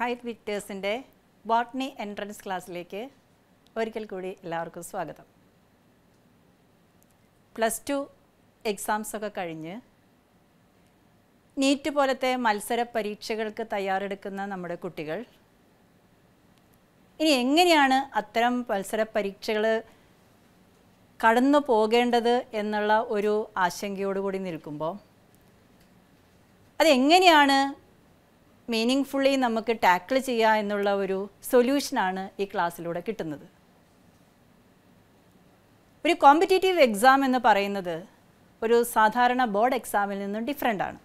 KITE വിക്ടേഴ്സിൻ്റെ botany entrance ക്ലാസ്സിലേക്ക് ഒരിക്കൽ കൂടി എല്ലാവർക്കും സ്വാഗതം പ്ലസ് ടു എക്സാംസൊക്കെ കഴിഞ്ഞ് നീറ്റ് പോലത്തെ മത്സര പരീക്ഷകൾക്ക് തയ്യാറെടുക്കുന്ന നമ്മുടെ കുട്ടികൾ ഇനി എങ്ങനെയാണ് അത്തരം മത്സര പരീക്ഷകൾ കടന്നു പോകേണ്ടത് എന്നുള്ള ഒരു ആശങ്കയോടുകൂടി നിൽക്കുമ്പോൾ അതെങ്ങനെയാണ് മീനിങ് നമുക്ക് ടാക്കിൾ ചെയ്യുക എന്നുള്ള ഒരു സൊല്യൂഷനാണ് ഈ ക്ലാസ്സിലൂടെ കിട്ടുന്നത് ഒരു കോമ്പറ്റേറ്റീവ് എക്സാം എന്ന് പറയുന്നത് ഒരു സാധാരണ ബോർഡ് എക്സാമിൽ നിന്നും ഡിഫറെൻ്റ് ആണ്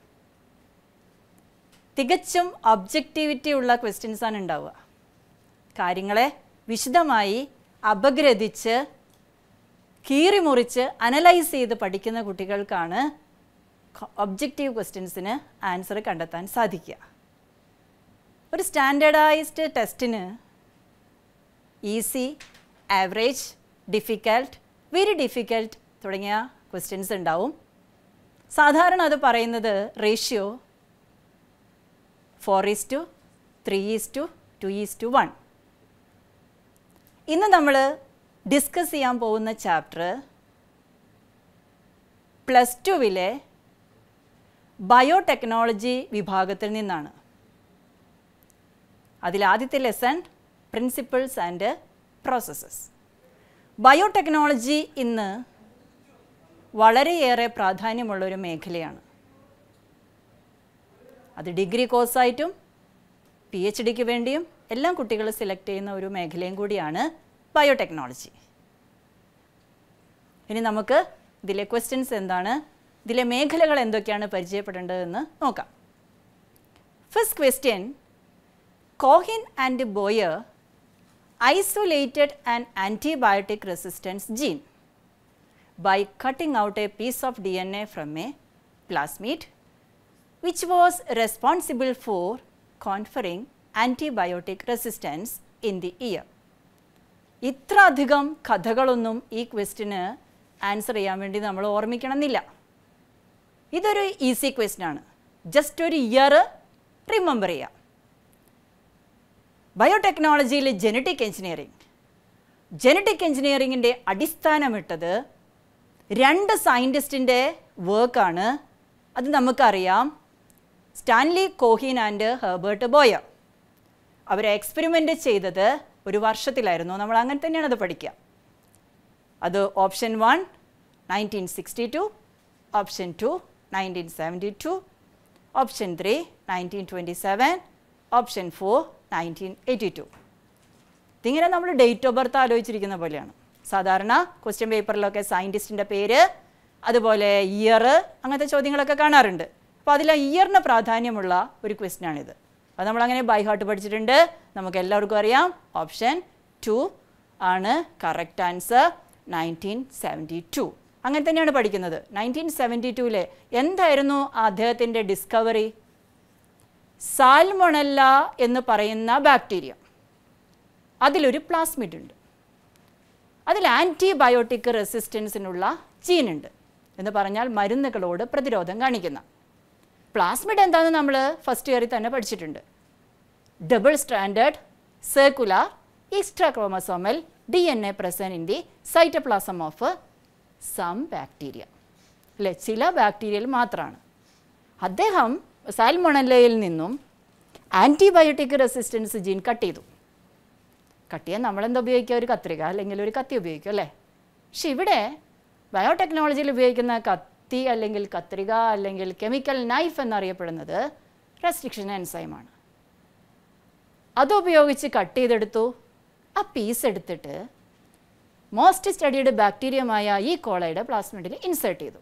തികച്ചും ഒബ്ജക്റ്റിവിറ്റി ഉള്ള ക്വസ്റ്റ്യൻസാണ് ഉണ്ടാവുക കാര്യങ്ങളെ വിശദമായി അപഗ്രഥിച്ച് കീറിമുറിച്ച് അനലൈസ് ചെയ്ത് പഠിക്കുന്ന കുട്ടികൾക്കാണ് ഒബ്ജക്റ്റീവ് ക്വസ്റ്റ്യൻസിന് ആൻസർ കണ്ടെത്താൻ സാധിക്കുക ഒരു സ്റ്റാൻഡേർഡൈസ്ഡ് ടെസ്റ്റിന് easy average difficult very difficult തുടങ്ങിയ ക്വസ്റ്റ്യൻസ് ഉണ്ടാവും സാധാരണ അത് പറയുന്നത് ratio four is to three is to two is to one ഇന്ന് നമ്മൾ ഡിസ്കസ് ചെയ്യാൻ പോകുന്ന ചാപ്റ്റർ പ്ലസ് ടുവിലെ ബയോടെക്നോളജി വിഭാഗത്തിൽ നിന്നാണ് അതിൽ ആദ്യത്തെ lesson principles and processes biotechnology ഇന്ന് വളരെയേറെ പ്രാധാന്യമുള്ളൊരു മേഖലയാണ് അത് ഡിഗ്രി കോഴ്സായിട്ടും പി എച്ച് ഡിക്ക് വേണ്ടിയും എല്ലാം കുട്ടികൾ സെലക്ട് ചെയ്യുന്ന ഒരു മേഖലയും കൂടിയാണ് ബയോടെക്നോളജി ഇനി നമുക്ക് ഇതിലെ ക്വസ്റ്റ്യൻസ് എന്താണ് ഇതിലെ മേഖലകൾ എന്തൊക്കെയാണ് പരിചയപ്പെടേണ്ടതെന്ന് നോക്കാം first question Cohen and Boyer isolated an antibiotic resistance gene by cutting out a piece of DNA from a plasmid which was responsible for conferring antibiotic resistance in the ear. ഇത്ര അധികം കഥകളൊന്നും question ക്വസ്റ്റിന് answer ചെയ്യാൻ വേണ്ടി നമ്മൾ ഓർമ്മിക്കണമെന്നില്ല ഇതൊരു easy question ആണ് just ഒരു year ബയോടെക്നോളജിയിലെ ജനറ്റിക് എഞ്ചിനീയറിംഗ് ജനറ്റിക് എഞ്ചിനീയറിങ്ങിൻ്റെ അടിസ്ഥാനമിട്ടത് രണ്ട് സയൻറ്റിസ്റ്റിൻ്റെ വർക്കാണ് അത് നമുക്കറിയാം Stanley Cohen and Herbert Boyer അവർ എക്സ്പെരിമെൻ്റ് ചെയ്തത് ഒരു വർഷത്തിലായിരുന്നു നമ്മൾ അങ്ങനെ തന്നെയാണ് അത് പഠിക്കുക അത് option one nineteen sixty two option two nineteen seventy two option three nineteen twenty seven option four nineteen eighty two ഇതിങ്ങനെ നമ്മൾ ഡേറ്റ് ഓഫ് ബർത്ത് ആലോചിച്ചിരിക്കുന്ന പോലെയാണ് സാധാരണ ക്വസ്റ്റ്യൻ പേപ്പറിലൊക്കെ സയൻറ്റിസ്റ്റിൻ്റെ പേര് അതുപോലെ ഇയർ അങ്ങനത്തെ ചോദ്യങ്ങളൊക്കെ കാണാറുണ്ട് അപ്പോൾ അതിൽ ഇയറിന് പ്രാധാന്യമുള്ള ഒരു ക്വസ്റ്റ്യനാണിത് അത് നമ്മളങ്ങനെ ബൈ ഹാർട്ട് പഠിച്ചിട്ടുണ്ട് നമുക്ക് എല്ലാവർക്കും അറിയാം ഓപ്ഷൻ ടു ആണ് correct answer nineteen seventy two അങ്ങനെ തന്നെയാണ് പഠിക്കുന്നത് നയൻറ്റീൻ സെവൻറ്റി ടുവിലെ എന്തായിരുന്നു അദ്ദേഹത്തിൻ്റെ ഡിസ്കവറി സാൽമൊണല്ല എന്ന് പറയുന്ന ബാക്ടീരിയ അതിലൊരു പ്ലാസ്മിഡ് ഉണ്ട് അതിൽ ആൻറ്റിബയോട്ടിക് റെസിസ്റ്റൻസിനുള്ള ജീനുണ്ട് എന്ന് പറഞ്ഞാൽ മരുന്നുകളോട് പ്രതിരോധം കാണിക്കുന്ന പ്ലാസ്മിഡ് എന്താണെന്ന് നമ്മൾ ഫസ്റ്റ് ഇയറിൽ തന്നെ പഠിച്ചിട്ടുണ്ട് double standard circular extra chromosomal D N A present in the cytoplasm of some bacteria അല്ലെ ചില ബാക്ടീരിയയിൽ മാത്രമാണ് അദ്ദേഹം സാൽമൊണലയിൽ നിന്നും ആൻറ്റിബയോട്ടിക് റെസിസ്റ്റൻസ് ജീൻ കട്ട് ചെയ്തു കട്ട് ചെയ്യാൻ നമ്മളെന്താ ഉപയോഗിക്കുക ഒരു കത്രിക അല്ലെങ്കിൽ ഒരു കത്തി ഉപയോഗിക്കും അല്ലേ പക്ഷെ ഇവിടെ ബയോടെക്നോളജിയിൽ ഉപയോഗിക്കുന്ന കത്തി അല്ലെങ്കിൽ കത്രിക അല്ലെങ്കിൽ കെമിക്കൽ നൈഫ് എന്നറിയപ്പെടുന്നത് റെസ്ട്രിക്ഷൻ എൻസൈമാണ് അതുപയോഗിച്ച് കട്ട് ചെയ്തെടുത്തു ആ പീസ് എടുത്തിട്ട് മോസ്റ്റ് സ്റ്റഡിയുടെ ബാക്ടീരിയമായ ഈ കോളയുടെ പ്ലാസ്മിഡിൽ ഇൻസേർട്ട് ചെയ്തു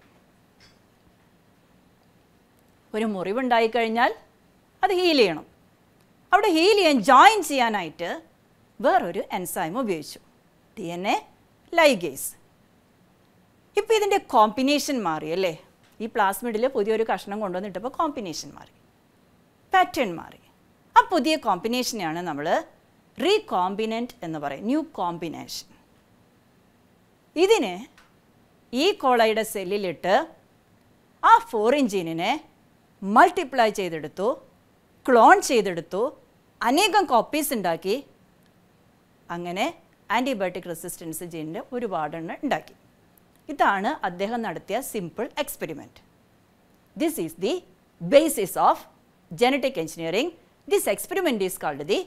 ഒരു മുറിവുണ്ടായി കഴിഞ്ഞാൽ അത് ഹീൽ ചെയ്യണം അവിടെ ഹീൽ ചെയ്യാൻ ജോയിൻ ചെയ്യാനായിട്ട് വേറൊരു എൻസൈം ഉപയോഗിച്ചു ഡി എൻ എ ലൈഗേസ് ഇപ്പോൾ ഇതിൻ്റെ കോമ്പിനേഷൻ മാറി അല്ലേ ഈ പ്ലാസ്മിഡിൽ പുതിയൊരു കഷ്ണം കൊണ്ടുവന്നിട്ടപ്പോൾ കോമ്പിനേഷൻ മാറി പാറ്റേൺ മാറി ആ പുതിയ കോമ്പിനേഷനെയാണ് നമ്മൾ റീകോമ്പിനൻ്റ് എന്ന് പറയും ന്യൂ കോമ്പിനേഷൻ ഇതിന് ഈ കോളയുടെ സെല്ലിലിട്ട് ആ ഫോറിൻ ജീനിനെ മൾട്ടിപ്ലൈ ചെയ്തെടുത്തു ക്ലോൺ ചെയ്തെടുത്തു അനേകം കോപ്പീസ് ഉണ്ടാക്കി അങ്ങനെ ആൻറ്റിബയോട്ടിക് റെസിസ്റ്റൻസ് ജീനിൻ്റെ ഒരുപാടെണ്ണം ഉണ്ടാക്കി ഇതാണ് അദ്ദേഹം നടത്തിയ simple experiment this is the basis of genetic engineering this experiment is called the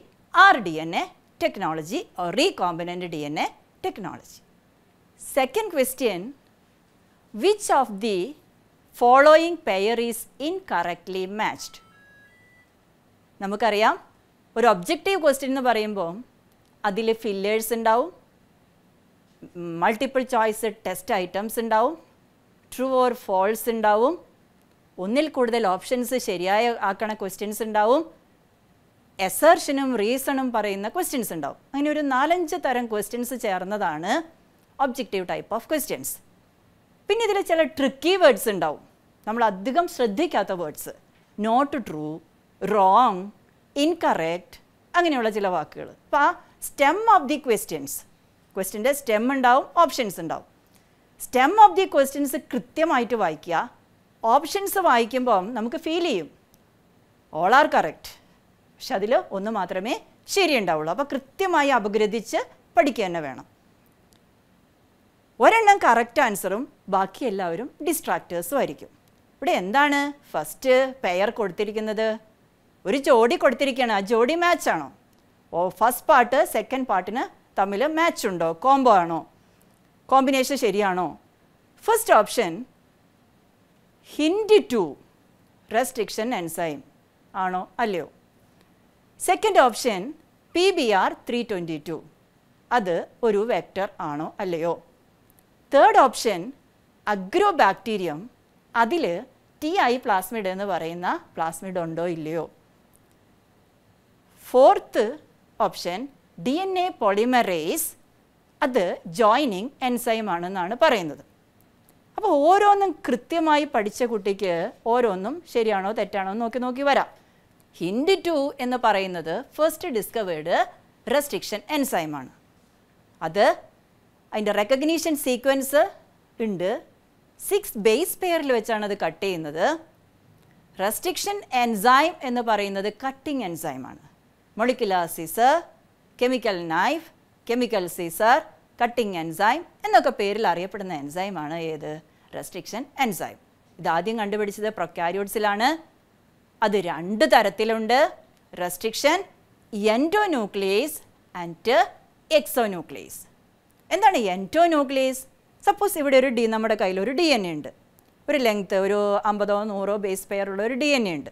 R D N A technology or recombinant D N A technology second question which of the following pair is incorrectly matched നമുക്കറിയാം ഒരു objective question എന്ന് പറയുമ്പോൾ അതിൽ fillers ഉണ്ടാവും multiple choice test items ഉണ്ടാവും true or false ഉണ്ടാവും ഒന്നിൽ കൂടുതൽ ഓപ്ഷൻസ് ശരിയായ ആക്കണ ക്വസ്റ്റ്യൻസ് ഉണ്ടാവും എസേർഷനും റീസണും പറയുന്ന ക്വസ്റ്റ്യൻസ് ഉണ്ടാവും അങ്ങനെ ഒരു നാലഞ്ച് തരം ക്വസ്റ്റ്യൻസ് ചേർന്നതാണ് ഒബ്ജക്റ്റീവ് ടൈപ്പ് ഓഫ് ക്വസ്റ്റ്യൻസ് പിന്നെ ഇതിൽ ചില ട്രിക്കി വേർഡ്സ് ഉണ്ടാവും നമ്മൾ അധികം ശ്രദ്ധിക്കാത്ത words not true wrong incorrect അങ്ങനെയുള്ള ചില വാക്കുകൾ അപ്പം ആ സ്റ്റെം ഓഫ് ദി ക്വസ്റ്റ്യൻസ് ക്വസ്റ്റ്യൻ്റെ സ്റ്റെം ഉണ്ടാവും ഓപ്ഷൻസ് ഉണ്ടാവും സ്റ്റെം ഓഫ് ദി ക്വസ്റ്റ്യൻസ് കൃത്യമായിട്ട് വായിക്കുക ഓപ്ഷൻസ് വായിക്കുമ്പം നമുക്ക് ഫീൽ ചെയ്യും ഓൾ ആർ കറക്റ്റ് പക്ഷെ അതിൽ ഒന്ന് മാത്രമേ ശരിയുണ്ടാവുള്ളൂ അപ്പം കൃത്യമായി അപഗ്രഥിച്ച് പഠിക്കുക തന്നെ വേണം ഒരെണ്ണം കറക്റ്റ് ആൻസറും ബാക്കി എല്ലാവരും ഡിസ്ട്രാക്റ്റേഴ്സും ആയിരിക്കും ഇവിടെ എന്താണ് ഫസ്റ്റ് പെയർ കൊടുത്തിരിക്കുന്നത് ഒരു ജോഡി കൊടുത്തിരിക്കുകയാണ് ആ ജോഡി മാച്ചാണോ ഓ ഫസ്റ്റ് പാർട്ട് സെക്കൻഡ് പാർട്ടിന് തമ്മിൽ മാച്ച് ഉണ്ടോ കോംബോ ആണോ കോമ്പിനേഷൻ ശരിയാണോ first option Hind two restriction enzyme ആണോ അല്ലയോ second option P B R three twenty two അത് ഒരു വെക്റ്റർ ആണോ അല്ലയോ തേർഡ് ഓപ്ഷൻ ബാക്ടീരിയം അതിൽ ടി ഐ പ്ലാസ്മിഡ് എന്ന് പറയുന്ന പ്ലാസ്മിഡ് ഉണ്ടോ ഇല്ലയോ fourth option D N A polymerase അത് ജോയിനിങ് എൻസൈം ആണെന്നാണ് പറയുന്നത് അപ്പോൾ ഓരോന്നും കൃത്യമായി പഠിച്ച കുട്ടിക്ക് ഓരോന്നും ശരിയാണോ തെറ്റാണോ നോക്കി നോക്കി വരാം ഹിൻഡ് ടു എന്ന് പറയുന്നത് ഫസ്റ്റ് ഡിസ്കവേർഡ് റെസ്ട്രിക്ഷൻ എൻസൈമാണ് അത് അതിൻ്റെ റെക്കഗ്നീഷൻ സീക്വൻസ് ഉണ്ട് സിക്സ് ബേസ് പെയറിൽ വെച്ചാണ് അത് കട്ട് ചെയ്യുന്നത് റെസ്ട്രിക്ഷൻ എൻസൈം എന്ന് പറയുന്നത് കട്ടിംഗ് ആണ് molecular scissor chemical knife chemical scissor cutting enzyme എന്നൊക്കെ പേരിൽ അറിയപ്പെടുന്ന ആണ് ഏത് റെസ്ട്രിക്ഷൻ എൻസൈം ഇതാദ്യം കണ്ടുപിടിച്ചത് പ്രൊക്കാരിയോട്സിലാണ് അത് രണ്ട് തരത്തിലുണ്ട് റെസ്ട്രിക്ഷൻ എൻഡോന്യൂക്ലിയേസ് ആൻഡ് എക്സോന്യൂക്ലിയേസ് എന്താണ് എൻഡോന്യൂക്ലിയേസ് സപ്പോസ് ഇവിടെ ഒരു ഡി നമ്മുടെ കയ്യിൽ ഒരു ഡി എൻ എ ഉണ്ട് ഒരു ലെങ്ത്ത് ഒരു അമ്പതോ നൂറോ ബേസ് പെയർ ഉള്ള ഒരു ഡി എൻ എ ഉണ്ട്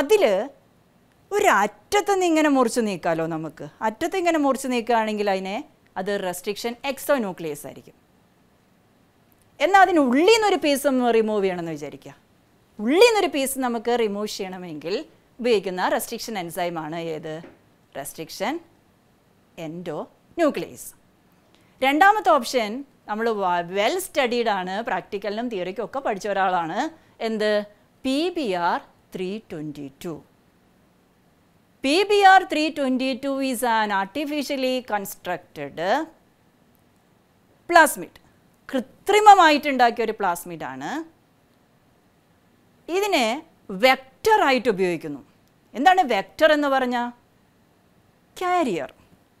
അതിൽ ഒരറ്റത്ത് നിന്ന് ഇങ്ങനെ മുറിച്ച് നീക്കാമല്ലോ നമുക്ക് അറ്റത്ത് ഇങ്ങനെ മുറിച്ച് നീക്കുകയാണെങ്കിൽ അതിനെ അത് റെസ്ട്രിക്ഷൻ എക്സോ ന്യൂക്ലിയസ് ആയിരിക്കും എന്നാൽ അതിനുള്ളിൽ ഉള്ളിൽ നിന്നൊരു പീസ് റിമൂവ് ചെയ്യണമെന്ന് വിചാരിക്കുക ഉള്ളിൽ നിന്നൊരു പീസ് നമുക്ക് റിമൂവ് ചെയ്യണമെങ്കിൽ ഉപയോഗിക്കുന്ന റെസ്ട്രിക്ഷൻ എൻസൈമാണ് ഏത് റെസ്ട്രിക്ഷൻ എൻഡോ ന്യൂക്ലിയസ് രണ്ടാമത്തെ ഓപ്ഷൻ നമ്മൾ വെൽ സ്റ്റഡീഡ് ആണ് പ്രാക്ടിക്കലിനും തിയറിക്കും ഒക്കെ പഠിച്ച ഒരാളാണ് എന്ത് P B R three twenty two P B R three twenty two is an artificially constructed plasmid കൃത്രിമമായിട്ടുണ്ടാക്കിയ ഒരു ആണ് ഇതിനെ വെക്ടറായിട്ട് ഉപയോഗിക്കുന്നു എന്താണ് വെക്റ്റർ എന്ന് പറഞ്ഞാൽ കാരിയർ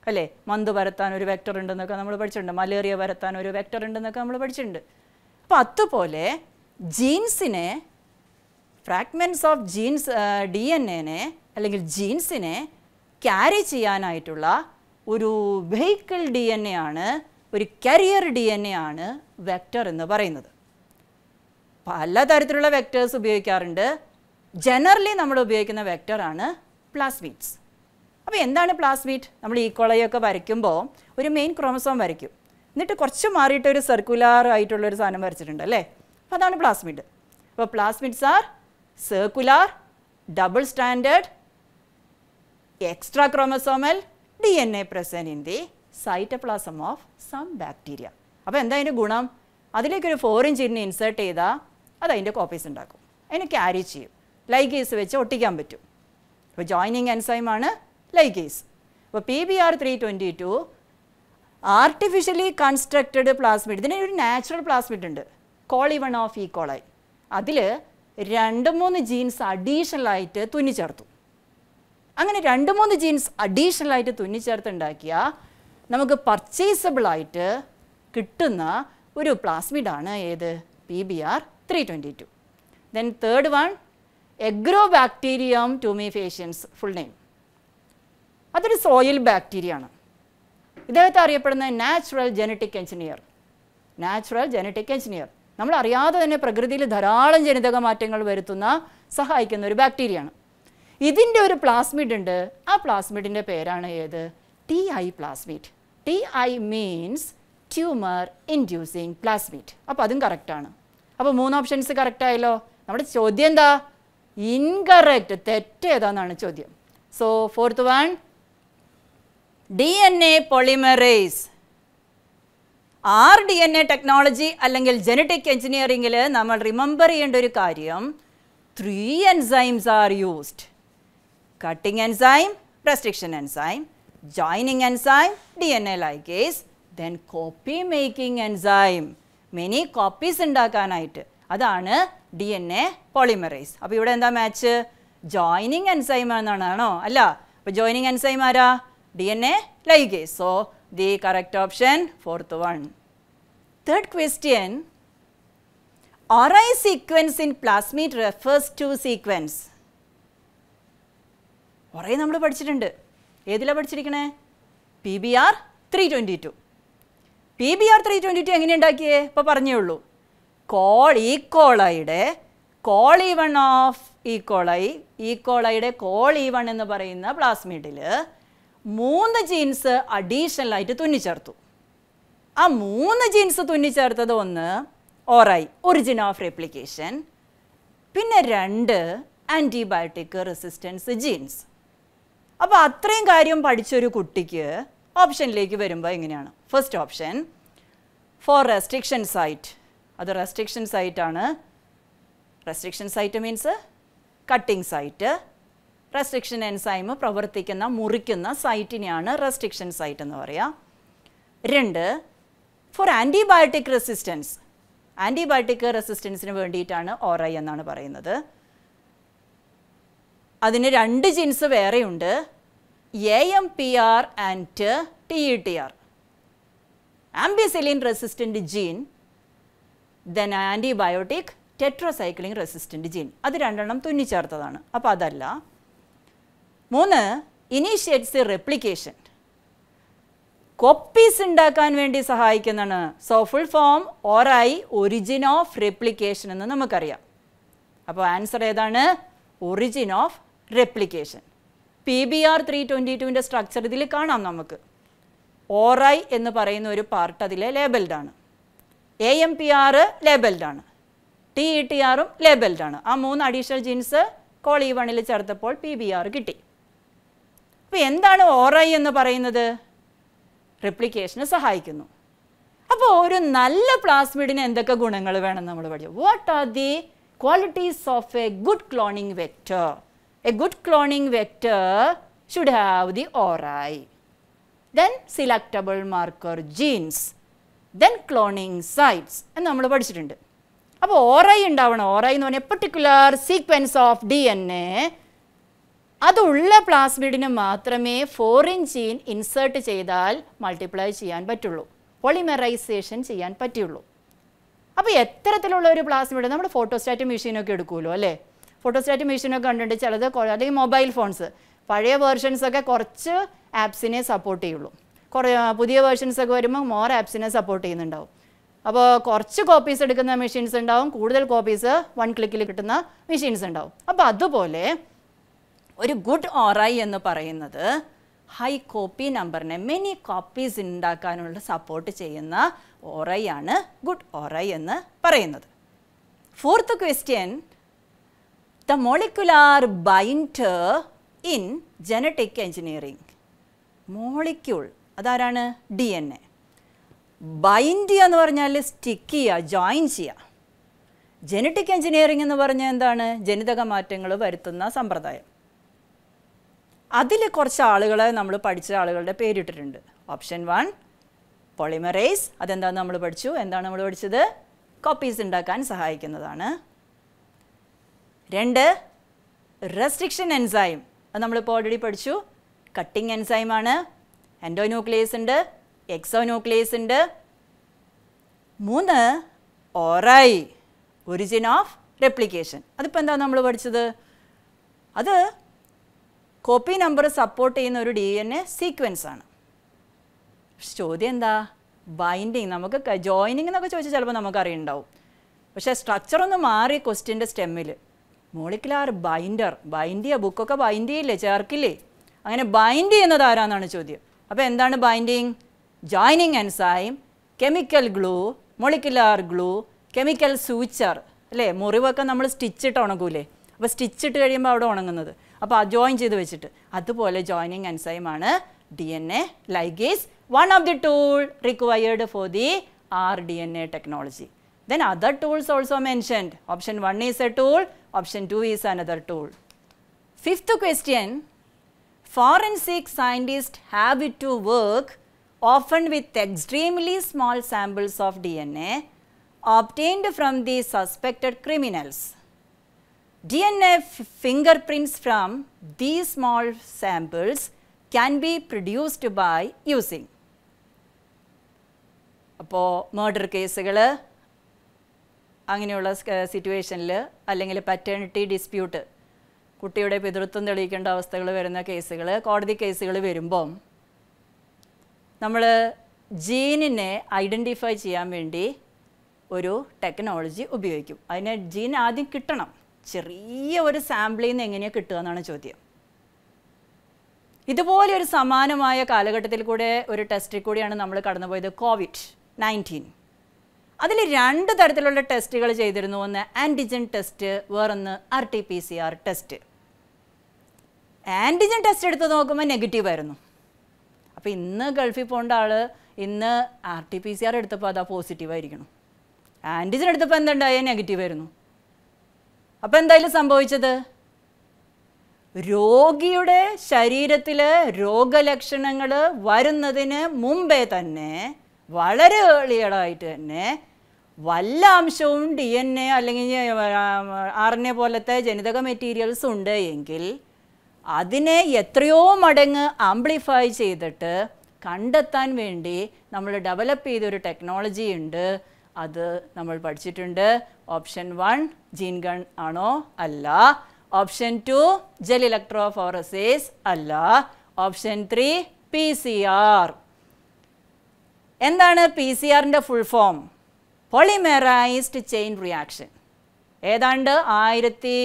അല്ലേ മന്ത് പരത്താൻ ഒരു വെക്റ്റർ ഉണ്ടെന്നൊക്കെ നമ്മൾ പഠിച്ചിട്ടുണ്ട് മലേറിയ പരത്താൻ ഒരു വെക്റ്റർ ഉണ്ടെന്നൊക്കെ നമ്മൾ പഠിച്ചിട്ടുണ്ട് അപ്പോൾ അതുപോലെ ജീൻസിനെ fragments of genes D N എനെ അല്ലെങ്കിൽ ജീൻസിനെ ക്യാരി ചെയ്യാനായിട്ടുള്ള ഒരു വെഹിക്കിൾ ഡി എൻ എ ആണ് ഒരു കരിയർ ഡി എൻ എ ആണ് വെക്റ്റർ എന്ന് പറയുന്നത് പല തരത്തിലുള്ള വെക്റ്റേഴ്സ് ഉപയോഗിക്കാറുണ്ട് ജനറലി നമ്മൾ ഉപയോഗിക്കുന്ന വെക്ടറാണ് പ്ലാസ്മീറ്റ്സ് അപ്പോൾ എന്താണ് പ്ലാസ്മീറ്റ് നമ്മൾ ഈക്കോളയൊക്കെ വരയ്ക്കുമ്പോൾ ഒരു മെയിൻ ക്രോമസോം വരയ്ക്കും എന്നിട്ട് കുറച്ച് മാറിയിട്ട് ഒരു ആയിട്ടുള്ള ആയിട്ടുള്ളൊരു സാധനം വരച്ചിട്ടുണ്ട് അല്ലേ അപ്പോൾ അതാണ് പ്ലാസ്മിഡ് അപ്പോൾ plasmids are circular double standard extra chromosomal D N A present in the cytoplasm of some bacteria അപ്പോൾ എന്താ അതിൻ്റെ ഗുണം അതിലേക്കൊരു ഫോറിൻ ചിഹ്നം ഇൻസേർട്ട് ചെയ്താൽ അത് അതിൻ്റെ കോപ്പീസ് ഉണ്ടാക്കും അതിനെ ക്യാരി ചെയ്യും ലൈഗേസ് വെച്ച് ഒട്ടിക്കാൻ പറ്റും അപ്പോൾ ജോയിനിങ് എൻസൈമാണ് ലൈക്കേസ് അപ്പോൾ P B R three twenty two artificially constructed plasmid ഇതിന് ഒരു നാച്ചുറൽ പ്ലാസ്മിഡ് ഉണ്ട് കോളി വൺ ഓഫ് ഈ കോളായി അതിൽ രണ്ട് മൂന്ന് ജീൻസ് അഡീഷണലായിട്ട് തുന്നിച്ചേർത്തു അങ്ങനെ രണ്ട് മൂന്ന് ജീൻസ് അഡീഷണലായിട്ട് തുന്നിച്ചേർത്തുണ്ടാക്കിയ നമുക്ക് പർച്ചേസബിളായിട്ട് കിട്ടുന്ന ഒരു പ്ലാസ്മിഡാണ് ഏത് P B R three twenty two then third one agrobacterium tumefaciens full name അതൊരു സോയിൽ ബാക്ടീരിയ ആണ് ഇദ്ദേഹത്തെ അറിയപ്പെടുന്ന natural genetic engineer natural genetic engineer നമ്മൾ അറിയാതെ തന്നെ പ്രകൃതിയിൽ ധാരാളം ജനിതക മാറ്റങ്ങൾ വരുത്തുന്ന സഹായിക്കുന്ന ഒരു ബാക്ടീരിയ ആണ് ഇതിൻ്റെ ഒരു പ്ലാസ്മിഡ് ഉണ്ട് ആ പ്ലാസ്മിഡിൻ്റെ പേരാണ് ഏത് T I plasmid T I means tumour inducing plasmid അപ്പോൾ അതും കറക്റ്റാണ് അപ്പോൾ മൂന്ന് ഓപ്ഷൻസ് കറക്റ്റായല്ലോ നമ്മുടെ ചോദ്യം എന്താ ഇൻകറക്റ്റ് തെറ്റേതാന്നാണ് ചോദ്യം so fourth one A polymerase R D N A technology അല്ലെങ്കിൽ ജനറ്റിക് എഞ്ചിനീയറിംഗിൽ നമ്മൾ റിമെമ്പർ ചെയ്യേണ്ട ഒരു കാര്യം three enzymes are used cutting enzyme restriction enzyme joining enzyme D N A ligase then copy making enzyme many copies ഉണ്ടാക്കാനായിട്ട് അതാണ് D N A polymerise അപ്പോൾ ഇവിടെ എന്താ മാച്ച് ജോയിനിങ് എൻസൈം ആണോ അല്ല അപ്പോൾ ജോയിനിങ് എൻസൈം ആരാ DNA ligase. So, the correct option fourth one. Third question RI sequence in plasmid refers to sequence. കുറേ നമ്മൾ പഠിച്ചിട്ടുണ്ട് ഏതിലാണ് പഠിച്ചിരിക്കണേ P B R three twenty two P B R three twenty two എങ്ങനെ ഉണ്ടാക്കിയേ ഇപ്പോൾ പറഞ്ഞേ ഉള്ളൂ കോൾ ഈക്കോളയുടെ Col E one of E coli ഈക്കോളയുടെ കോൾ ഈ വൺ എന്ന് പറയുന്ന പ്ലാസ്മിഡിൽ മൂന്ന് ജീൻസ് അഡീഷണലായിട്ട് തുന്നിച്ചേർത്തു ആ മൂന്ന് ജീൻസ് തുന്നിച്ചേർത്തത് ഒന്ന് ഓറായി ഒറിജിൻ ഓഫ് റെപ്ലിക്കേഷൻ പിന്നെ രണ്ട് ആൻറ്റിബയോട്ടിക് റെസിസ്റ്റൻസ് ജീൻസ് അപ്പോൾ അത്രയും കാര്യം പഠിച്ചൊരു കുട്ടിക്ക് ഓപ്ഷനിലേക്ക് വരുമ്പോൾ എങ്ങനെയാണ് first option four restriction site അത് റെസ്ട്രിക്ഷൻ സൈറ്റാണ് restriction site means cutting site restriction enzyme പ്രവർത്തിക്കുന്ന മുറിക്കുന്ന സൈറ്റിനെയാണ് റെസ്ട്രിക്ഷൻ സൈറ്റ് എന്ന് പറയുക രണ്ട് ഫോർ ആൻറ്റിബയോട്ടിക് റെസിസ്റ്റൻസ് ആൻറ്റിബയോട്ടിക് റെസിസ്റ്റൻസിന് വേണ്ടിയിട്ടാണ് ഓറൈ എന്നാണ് പറയുന്നത് അതിന് രണ്ട് ജീൻസ് വേറെയുണ്ട് A M P R and T E T R ampicillin resistant gene then antibiotic tetracycline resistant gene അത് രണ്ടെണ്ണം തുന്നിച്ചേർത്തതാണ് അപ്പോൾ അതല്ല മൂന്ന് ഇനീഷ്യേറ്റ്സ് ദി റെപ്ലിക്കേഷൻ കോപ്പീസ് ഉണ്ടാക്കാൻ വേണ്ടി സഹായിക്കുന്നതാണ് so full form ori origin of replication എന്ന് നമുക്കറിയാം അപ്പോൾ ആൻസർ ഏതാണ് origin of replication P B R three twenty ടുവിൻ്റെ സ്ട്രക്ചർ ഇതിൽ കാണാം നമുക്ക് ഓറൈ എന്ന് പറയുന്ന ഒരു പാർട്ട് അതിലെ ലേബൽഡാണ് എ എം പി ആറ് ലേബൽഡാണ് ടി ഇ ടി ആറും ലേബൽഡാണ് ആ മൂന്ന് അഡീഷണൽ ജീൻസ് കോളി വണ്ണിൽ ചേർത്തപ്പോൾ പി ബി ആറ് കിട്ടി അപ്പോൾ എന്താണ് ഓറൈ എന്ന് പറയുന്നത് റിപ്ലിക്കേഷന് സഹായിക്കുന്നു അപ്പോൾ ഒരു നല്ല പ്ലാസ്മിഡിന് എന്തൊക്കെ ഗുണങ്ങൾ വേണം നമ്മൾ പഠിക്കും what are the qualities of a good cloning vector a good cloning vector should have the ori then selectable marker genes then cloning sites എന്ന് നമ്മൾ പഠിച്ചിട്ടുണ്ട് അപ്പോൾ ഓറൈ ഉണ്ടാവണം ഓറൈ എന്ന് പറഞ്ഞാൽ particular sequence of D N A അതുള്ള പ്ലാസ്മിഡിന് മാത്രമേ ഫോറിൻ ജീൻ ഇൻസേർട്ട് ചെയ്താൽ മൾട്ടിപ്ലൈ ചെയ്യാൻ പറ്റുള്ളൂ പോളിമറൈസേഷൻ ചെയ്യാൻ പറ്റുള്ളൂ അപ്പോൾ എത്തരത്തിലുള്ള ഒരു പ്ലാസ്മിഡ് നമ്മൾ ഫോട്ടോസ്റ്റാറ്റ് മെഷീനൊക്കെ എടുക്കുമല്ലോ അല്ലേ ഫോട്ടോസ്റ്റാറ്റ് മെഷീനൊക്കെ കണ്ടിട്ട് ചിലത് അല്ലെങ്കിൽ മൊബൈൽ ഫോൺസ് പഴയ വേർഷൻസൊക്കെ കുറച്ച് ആപ്സിനെ സപ്പോർട്ട് ചെയ്യുള്ളൂ കുറേ പുതിയ വേർഷൻസൊക്കെ വരുമ്പോൾ മോർ ആപ്സിനെ സപ്പോർട്ട് ചെയ്യുന്നുണ്ടാവും അപ്പോൾ കുറച്ച് കോപ്പീസ് എടുക്കുന്ന മെഷീൻസ് ഉണ്ടാവും കൂടുതൽ കോപ്പീസ് വൺ ക്ലിക്കിൽ കിട്ടുന്ന മെഷീൻസ് ഉണ്ടാവും അപ്പോൾ അതുപോലെ ഒരു ഗുഡ് ഓറായി എന്ന് പറയുന്നത് ഹൈ കോപ്പി നമ്പറിനെ മെനി കോപ്പീസ് ഉണ്ടാക്കാനുള്ള സപ്പോർട്ട് ചെയ്യുന്ന ഓറയാണ് ഗുഡ് ഓറൈ എന്ന് പറയുന്നത് fourth question the molecular binder in genetic engineering molecule അതാരാണ് ഡി എൻ എ ബൈൻഡ് ചെയ്യുക എന്ന് പറഞ്ഞാൽ സ്റ്റിക്ക് ചെയ്യുക ജോയിൻ ചെയ്യുക ജനറ്റിക് എഞ്ചിനീയറിംഗ് എന്ന് പറഞ്ഞാൽ എന്താണ് ജനിതക മാറ്റങ്ങൾ വരുത്തുന്ന സമ്പ്രദായം അതിൽ കുറച്ച് ആളുകളെ നമ്മൾ പഠിച്ച ആളുകളുടെ പേരിട്ടിട്ടുണ്ട് ഓപ്ഷൻ വൺ പൊളിമറേസ് അതെന്താണ് നമ്മൾ പഠിച്ചു എന്താണ് നമ്മൾ പഠിച്ചത് കോപ്പീസ് ഉണ്ടാക്കാൻ സഹായിക്കുന്നതാണ് രണ്ട് റെസ്ട്രിക്ഷൻ എൻസൈം അത് നമ്മളിപ്പോൾ ഓൾറെഡി പഠിച്ചു എൻസൈം ആണ് എൻഡോന്യൂക്ലിയസ് ഉണ്ട് എക്സോന്യൂക്ലിയസ് ഉണ്ട് മൂന്ന് ഓറൈ ഒറിജിൻ ഓഫ് റെപ്ലിക്കേഷൻ അതിപ്പോൾ എന്താണ് നമ്മൾ പഠിച്ചത് അത് കോപ്പി നമ്പർ സപ്പോർട്ട് ചെയ്യുന്ന ഒരു ഡി എൻ എ സീക്വൻസ് ആണ് ചോദ്യം എന്താ ബൈൻഡിങ് നമുക്ക് ജോയിനിങ് എന്നൊക്കെ ചോദിച്ചാൽ ചിലപ്പോൾ നമുക്ക് അറിയുണ്ടാവും പക്ഷേ ഒന്ന് മാറി ക്വസ്റ്റ്യൻ്റെ സ്റ്റെമ്മിൽ മോളിക്കുലാർ ബൈൻഡർ ബൈൻഡ് ചെയ്യുക ബുക്കൊക്കെ ബൈൻഡ് ചെയ്യില്ലേ ചേർക്കില്ലേ അങ്ങനെ ബൈൻഡ് ചെയ്യുന്നത് ആരാന്നാണ് ചോദ്യം അപ്പോൾ എന്താണ് binding joining enzyme chemical glue molecular glue chemical suture അല്ലേ മുറിവൊക്കെ നമ്മൾ സ്റ്റിച്ചിട്ട് ഉണങ്ങൂലേ അപ്പോൾ സ്റ്റിച്ചിട്ട് കഴിയുമ്പോൾ അവിടെ ഉണങ്ങുന്നത് അപ്പോൾ the ചെയ്ത് വെച്ചിട്ട് അതുപോലെ ജോയിനിങ് എൻസൈമാണ് D N A ligase one the the tool required for the R then other tools also mentioned option 1 is a tool option 2 is another tool fifth question forensic scientists have to work often with extremely small samples of dna obtained from the suspected criminals DNA fingerprints from these small samples can be produced by using. അപ്പോൾ murder കേസുകൾ അങ്ങനെയുള്ള സിറ്റുവേഷനിൽ അല്ലെങ്കിൽ പറ്റേണിറ്റി dispute കുട്ടിയുടെ പിതൃത്വം തെളിയിക്കേണ്ട അവസ്ഥകൾ വരുന്ന കേസുകൾ കോടതി കേസുകൾ വരുമ്പം നമ്മൾ ജീനിനെ ഐഡൻറ്റിഫൈ ചെയ്യാൻ വേണ്ടി ഒരു ടെക്നോളജി ഉപയോഗിക്കും അതിന് ജീൻ ആദ്യം കിട്ടണം ചെറിയ ഒരു സാമ്പിളിൽ നിന്ന് എങ്ങനെയാണ് കിട്ടുക എന്നാണ് ചോദ്യം ഇതുപോലെ ഒരു സമാനമായ കാലഘട്ടത്തിൽ കൂടെ ഒരു ടെസ്റ്റിൽ കൂടിയാണ് നമ്മൾ കടന്നുപോയത് കോവിഡ് നയൻറ്റീൻ അതിൽ രണ്ട് തരത്തിലുള്ള ടെസ്റ്റുകൾ ചെയ്തിരുന്നു ഒന്ന് ആൻറ്റിജൻ ടെസ്റ്റ് വേറൊന്ന് R T P C R test antigen test എടുത്ത് നോക്കുമ്പോൾ നെഗറ്റീവ് ആയിരുന്നു അപ്പോൾ ഇന്ന് ഗൾഫിൽ പോകേണ്ട ആൾ ഇന്ന് R T P C R എടുത്തപ്പോൾ അതാ പോസിറ്റീവായിരിക്കണം ആൻറ്റിജൻ എടുത്തപ്പോൾ എന്തുണ്ടായ നെഗറ്റീവ് ആയിരുന്നു അപ്പം എന്തായാലും സംഭവിച്ചത് രോഗിയുടെ ശരീരത്തിൽ രോഗലക്ഷണങ്ങൾ വരുന്നതിന് മുമ്പേ തന്നെ വളരെ ഏളിയടായിട്ട് തന്നെ വല്ല അംശവും ഡി എൻ എ അല്ലെങ്കിൽ ആർ എൻ എ പോലത്തെ ജനിതക മെറ്റീരിയൽസ് ഉണ്ട് എങ്കിൽ അതിനെ എത്രയോ മടങ്ങ് ആംപ്ലിഫൈ ചെയ്തിട്ട് കണ്ടെത്താൻ വേണ്ടി നമ്മൾ ഡെവലപ്പ് ചെയ്തൊരു ടെക്നോളജി ഉണ്ട് അത് നമ്മൾ പഠിച്ചിട്ടുണ്ട് ഓപ്ഷൻ വൺ ജീൻ ഗൺ ആണോ അല്ല ഓപ്ഷൻ ടു ജെൽ ഇലക്ട്രോഫോറസിസ് അല്ല option three P C R എന്താണ് പി സി ആറിൻ്റെ full form polymerised chain reaction ഏതാണ്ട് ആയിരത്തി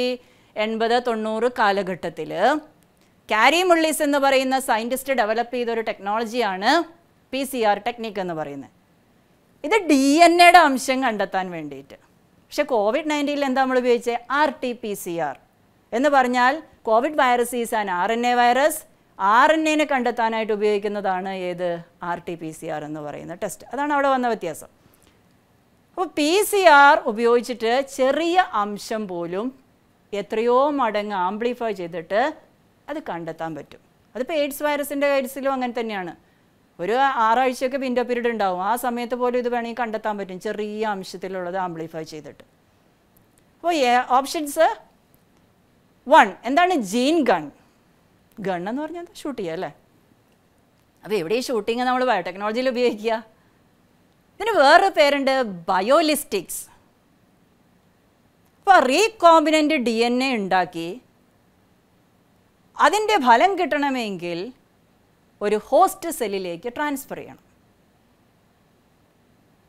എൺപത് തൊണ്ണൂറ് കാലഘട്ടത്തിൽ കാരി മുള്ളീസ് എന്ന് പറയുന്ന സയൻറ്റിസ്റ്റ് ഡെവലപ്പ് ചെയ്തൊരു ടെക്നോളജിയാണ് പി സി ആർ ടെക്നിക്ക് എന്ന് പറയുന്നത് ഇത് ഡി എൻ എയുടെ അംശം കണ്ടെത്താൻ വേണ്ടിയിട്ട് പക്ഷെ കോവിഡ് നയൻറ്റീനിൽ എന്താ നമ്മൾ ഉപയോഗിച്ചത് R T P C R എന്ന് പറഞ്ഞാൽ Covid virus is an R N A virus R N എനെ കണ്ടെത്താനായിട്ട് ഉപയോഗിക്കുന്നതാണ് ഏത് R T P C R എന്ന് പറയുന്ന ടെസ്റ്റ് അതാണ് അവിടെ വന്ന വ്യത്യാസം അപ്പോൾ പി സി ആർ ഉപയോഗിച്ചിട്ട് ചെറിയ അംശം പോലും എത്രയോ മടങ്ങ് ആംപ്ലിഫൈ ചെയ്തിട്ട് അത് കണ്ടെത്താൻ പറ്റും അതിപ്പോൾ എയ്ഡ്സ് വൈറസിൻ്റെ കേസിലും അങ്ങനെ തന്നെയാണ് ഒരു ആറാഴ്ചയൊക്കെ വിൻഡോ പീരീഡ് ഉണ്ടാവും ആ സമയത്ത് പോലും ഇത് വേണമെങ്കിൽ കണ്ടെത്താൻ പറ്റും ചെറിയ അംശത്തിലുള്ളത് ആംപ്ലിഫൈ ചെയ്തിട്ട് അപ്പോൾ ഓപ്ഷൻസ് വൺ എന്താണ് ജീൻ ഗൺ ഗൺ എന്ന് പറഞ്ഞാൽ ഷൂട്ട് ചെയ്യുക അല്ലേ അപ്പോൾ എവിടെ ഈ ഷൂട്ടിങ് നമ്മൾ ബയോടെക്നോളജിയിൽ ഉപയോഗിക്കുക ഇതിന് വേറൊരു പേരുണ്ട് ബയോലിസ്റ്റിക്സ് അപ്പോൾ റീകോമ്പിനൻ്റ് ഡി എൻ എ ഉണ്ടാക്കി അതിൻ്റെ ഫലം കിട്ടണമെങ്കിൽ ഒരു ഹോസ്റ്റ് സെല്ലിലേക്ക് ട്രാൻസ്ഫർ ചെയ്യണം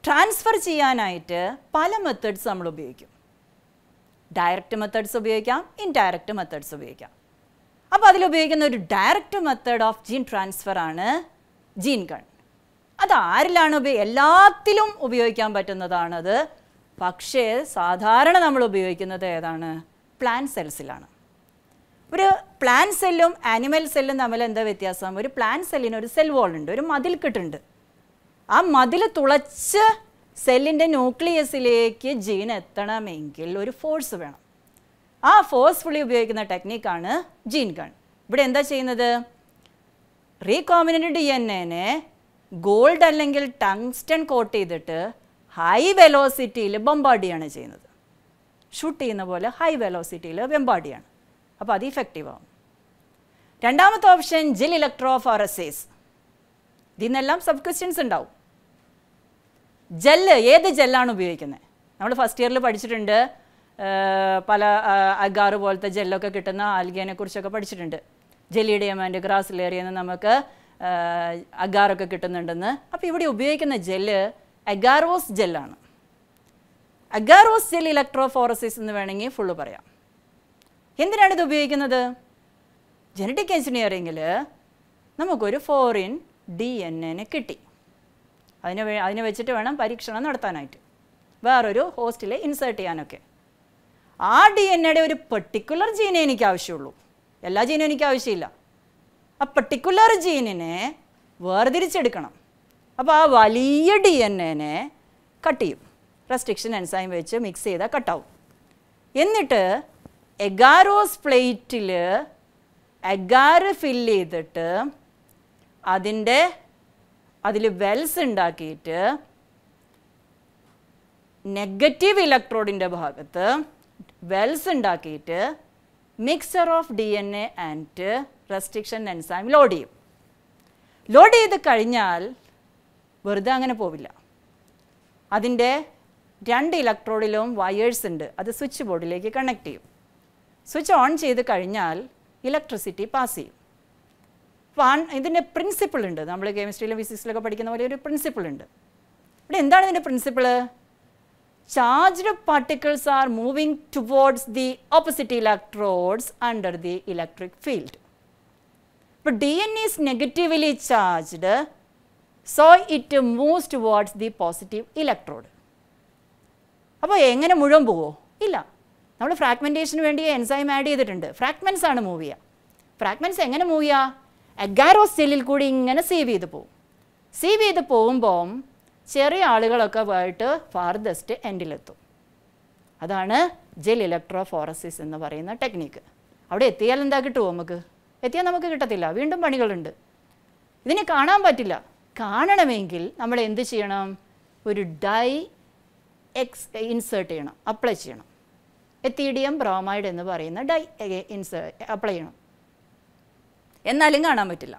ട്രാൻസ്ഫർ ചെയ്യാനായിട്ട് പല മെത്തേഡ്സ് നമ്മൾ ഉപയോഗിക്കും ഡയറക്റ്റ് മെത്തേഡ്സ് ഉപയോഗിക്കാം ഇൻഡയറക്റ്റ് മെത്തേഡ്സ് ഉപയോഗിക്കാം അപ്പോൾ അതിൽ ഉപയോഗിക്കുന്ന ഒരു direct method of gene transfer ആണ് ജീൻ ഗൺ അത് ആരിലാണ് ഉപയോഗി എല്ലാത്തിലും ഉപയോഗിക്കാൻ പറ്റുന്നതാണത് പക്ഷേ സാധാരണ നമ്മൾ ഉപയോഗിക്കുന്നത് ഏതാണ് പ്ലാൻ സെൽസിലാണ് ഒരു പ്ലാൻ സെല്ലും ആനിമൽ സെല്ലും തമ്മിൽ എന്താ വ്യത്യാസം ഒരു പ്ലാൻ സെല്ലിന് ഒരു സെൽ വോൾ ഉണ്ട് ഒരു മതിൽ കിട്ടുണ്ട് ആ മതിൽ തുളച്ച് സെല്ലിൻ്റെ ന്യൂക്ലിയസിലേക്ക് ജീൻ എത്തണമെങ്കിൽ ഒരു ഫോഴ്സ് വേണം ആ ഫോഴ്സ്ഫുള്ളി ഉപയോഗിക്കുന്ന ടെക്നിക്കാണ് ജീൻ ഗൺ ഇവിടെ എന്താ ചെയ്യുന്നത് റീകോമിനൻ്റ് ഡി എൻ എനെ ഗോൾഡ് അല്ലെങ്കിൽ ടങ്സ്റ്റൺ കോട്ട് ചെയ്തിട്ട് ഹൈ വെലോസിറ്റിയിൽ ബൊമ്പാഡിയാണ് ചെയ്യുന്നത് ഷൂട്ട് ചെയ്യുന്ന പോലെ ഹൈ വെലോസിറ്റിയിൽ ബെമ്പാഡിയാണ് അപ്പോൾ അത് ആവും രണ്ടാമത്തെ ഓപ്ഷൻ ജെൽ ഇലക്ട്രോ ഫോറസേസ് ഇതിൽ സബ് ക്വസ്റ്റ്യൻസ് ഉണ്ടാവും ജെല്ല് ഏത് ജെല്ലാണ് ഉപയോഗിക്കുന്നത് നമ്മൾ ഫസ്റ്റ് ഇയറിൽ പഠിച്ചിട്ടുണ്ട് പല അഗാർ പോലത്തെ ജെല്ലൊക്കെ കിട്ടുന്ന ആൽഗേനെ കുറിച്ചൊക്കെ പഠിച്ചിട്ടുണ്ട് ജെല്ലിഡിയം ആൻഡ് ഗ്രാസിലേറിയ എന്ന് നമുക്ക് അഗാറൊക്കെ കിട്ടുന്നുണ്ടെന്ന് അപ്പോൾ ഇവിടെ ഉപയോഗിക്കുന്ന ജെല്ല് അഗാറോസ് ജെല്ലാണ് അഗാറോസ് ജെൽ ഫോറസിസ് എന്ന് വേണമെങ്കിൽ ഫുള്ള് പറയാം എന്തിനാണ് ഇത് ഉപയോഗിക്കുന്നത് ജനറ്റിക് എഞ്ചിനീയറിങ്ങിൽ നമുക്കൊരു ഫോറിൻ ഡി എൻ എനെ കിട്ടി അതിനെ അതിനെ വെച്ചിട്ട് വേണം പരീക്ഷണം നടത്താനായിട്ട് വേറൊരു ഹോസ്റ്റിൽ ഇൻസേർട്ട് ചെയ്യാനൊക്കെ ആ ഡി എൻ എയുടെ ഒരു പെർട്ടിക്കുലർ ജീനെ എനിക്ക് ആവശ്യമുള്ളൂ എല്ലാ ജീനും എനിക്ക് ആവശ്യമില്ല ആ പെർട്ടിക്കുലർ ജീനിനെ വേർതിരിച്ചെടുക്കണം അപ്പോൾ ആ വലിയ ഡി എൻ എനെ കട്ട് ചെയ്യും റെസ്ട്രിക്ഷൻ എൻസൈം വെച്ച് മിക്സ് ചെയ്താൽ കട്ടാവും എന്നിട്ട് എഗാരോസ് പ്ലേറ്റിൽ എഗാറ് ഫില്ല് ചെയ്തിട്ട് അതിൻ്റെ അതിൽ വെൽസ് ഉണ്ടാക്കിയിട്ട് നെഗറ്റീവ് ഇലക്ട്രോഡിൻ്റെ ഭാഗത്ത് വെൽസ് ഉണ്ടാക്കിയിട്ട് mixer of D N A and restriction enzyme load ചെയ്യും ലോഡ് ചെയ്ത് കഴിഞ്ഞാൽ വെറുതെ അങ്ങനെ പോവില്ല അതിൻ്റെ രണ്ട് ഇലക്ട്രോഡിലും വയേഴ്സ് ഉണ്ട് അത് സ്വിച്ച് ബോർഡിലേക്ക് കണക്ട് ചെയ്യും സ്വിച്ച് ഓൺ ചെയ്ത് കഴിഞ്ഞാൽ ഇലക്ട്രിസിറ്റി പാസ് ചെയ്യും അപ്പോൾ ഇതിൻ്റെ പ്രിൻസിപ്പിൾ ഉണ്ട് നമ്മൾ കെമിസ്ട്രിയിലും ഫിസിക്സിലൊക്കെ പഠിക്കുന്ന പോലെ ഒരു പ്രിൻസിപ്പിൾ ഉണ്ട് ഇവിടെ എന്താണ് ഇതിൻ്റെ principle charged particles are moving towards the opposite electrodes under the electric field ഇപ്പോൾ D N is negatively charged so it moves towards the positive electrode അപ്പോൾ എങ്ങനെ മുഴുവൻ പോവോ ഇല്ല നമ്മൾ ഫ്രാഗ്മെൻറ്റേഷന് വേണ്ടി എൻസൈം ആഡ് ചെയ്തിട്ടുണ്ട് ഫ്രാഗ്മെൻസ് ആണ് മൂവ് ചെയ്യുക ഫ്രാഗ്മെൻസ് എങ്ങനെ മൂവ് ചെയ്യുക അഗാരോ സെല്ലിൽ കൂടി ഇങ്ങനെ സേവ് ചെയ്ത് പോവും സേവ് ചെയ്ത് പോകുമ്പോൾ ചെറിയ ആളുകളൊക്കെ പോയിട്ട് ഫാർദസ്റ്റ് എൻഡിലെത്തും അതാണ് ജെൽ ഇലക്ട്രോ ഫോറസിസ് എന്ന് പറയുന്ന ടെക്നിക്ക് അവിടെ എത്തിയാൽ എന്താ കിട്ടുമോ നമുക്ക് എത്തിയാൽ നമുക്ക് കിട്ടത്തില്ല വീണ്ടും പണികളുണ്ട് ഇതിനെ കാണാൻ പറ്റില്ല കാണണമെങ്കിൽ നമ്മൾ എന്ത് ചെയ്യണം ഒരു ഡൈ എക്സ് ഇൻസേർട്ട് ചെയ്യണം അപ്ലൈ ചെയ്യണം എത്തീഡിയം ബ്രോമൈഡ് എന്ന് പറയുന്ന ഡൈ ഇൻസ് അപ്ലൈ ചെയ്യണം എന്നാലും കാണാൻ പറ്റില്ല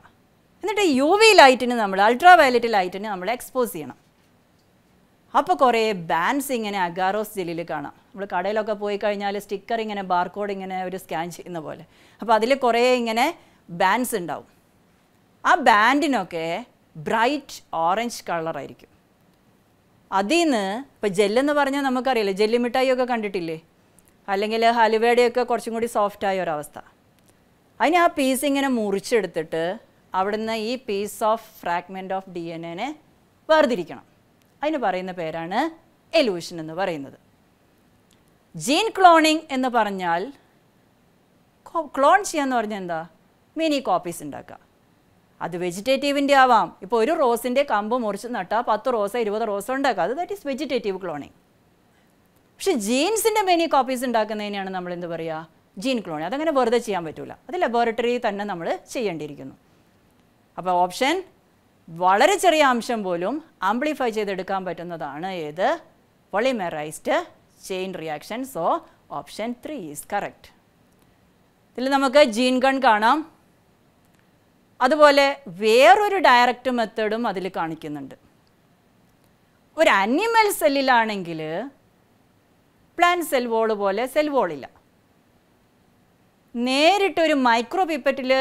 എന്നിട്ട് യു വി ലൈറ്റിന് നമ്മൾ അൾട്രാ വയലറ്റ് ലൈറ്റിന് നമ്മൾ എക്സ്പോസ് ചെയ്യണം അപ്പോൾ കുറേ ബാൻസ് ഇങ്ങനെ അഗാറോസ് ജെല്ലിൽ കാണാം നമ്മൾ കടയിലൊക്കെ പോയി കഴിഞ്ഞാൽ സ്റ്റിക്കർ ഇങ്ങനെ ബാർകോഡ് ഇങ്ങനെ ഒരു സ്കാൻ ചെയ്യുന്ന പോലെ അപ്പോൾ അതിൽ കുറേ ഇങ്ങനെ ബാൻസ് ഉണ്ടാവും ആ ബാൻഡിനൊക്കെ ബ്രൈറ്റ് ഓറഞ്ച് കളറായിരിക്കും അതിൽ നിന്ന് ഇപ്പോൾ ജെല്ലെന്ന് പറഞ്ഞാൽ നമുക്കറിയില്ലേ ജെല്ലി ഒക്കെ കണ്ടിട്ടില്ലേ അല്ലെങ്കിൽ ഹലുവയുടെയൊക്കെ കുറച്ചും കൂടി സോഫ്റ്റായ ഒരവസ്ഥ അതിന് ആ പീസ് ഇങ്ങനെ മുറിച്ചെടുത്തിട്ട് അവിടുന്ന് ഈ piece of fragment of D N എനെ വേർതിരിക്കണം അതിന് പറയുന്ന പേരാണ് എലൂഷൻ എന്ന് പറയുന്നത് ജീൻ ക്ലോണിംഗ് എന്ന് പറഞ്ഞാൽ ക്ലോൺ ചെയ്യാന്ന് പറഞ്ഞാൽ എന്താ മിനി കോപ്പീസ് ഉണ്ടാക്കുക അത് വെജിറ്റേറ്റീവിൻ്റെ ആവാം ഇപ്പോൾ ഒരു റോസിൻ്റെ കമ്പ് മുറിച്ച് നട്ടാൽ പത്ത് റോസ് ഇരുപത് റോസ് ഉണ്ടാക്കുക അത് ദാറ്റ് ഈസ് വെജിറ്റേറ്റീവ് ക്ലോണിങ് പക്ഷെ ജീൻസിൻ്റെ മെനി കോപ്പീസ് ഉണ്ടാക്കുന്നതിനെയാണ് നമ്മൾ എന്ത് പറയുക ജീൻ ക്ലോണി അതങ്ങനെ വെറുതെ ചെയ്യാൻ പറ്റില്ല അത് ലബോറട്ടറി തന്നെ നമ്മൾ ചെയ്യേണ്ടിയിരിക്കുന്നു അപ്പോൾ ഓപ്ഷൻ വളരെ ചെറിയ അംശം പോലും ആംപ്ലിഫൈ ചെയ്തെടുക്കാൻ പറ്റുന്നതാണ് ഏത് polymerised chain reaction so option three is correct ഇതിൽ നമുക്ക് ജീൻ ഗൺ കാണാം അതുപോലെ വേറൊരു ഡയറക്റ്റ് മെത്തേഡും അതിൽ കാണിക്കുന്നുണ്ട് ഒരു അനിമൽ സെല്ലിലാണെങ്കിൽ പ്ലാൻ സെൽ വോൾ പോലെ സെൽ വോളില്ല നേരിട്ട് ഒരു മൈക്രോ പിപ്പറ്റിൽ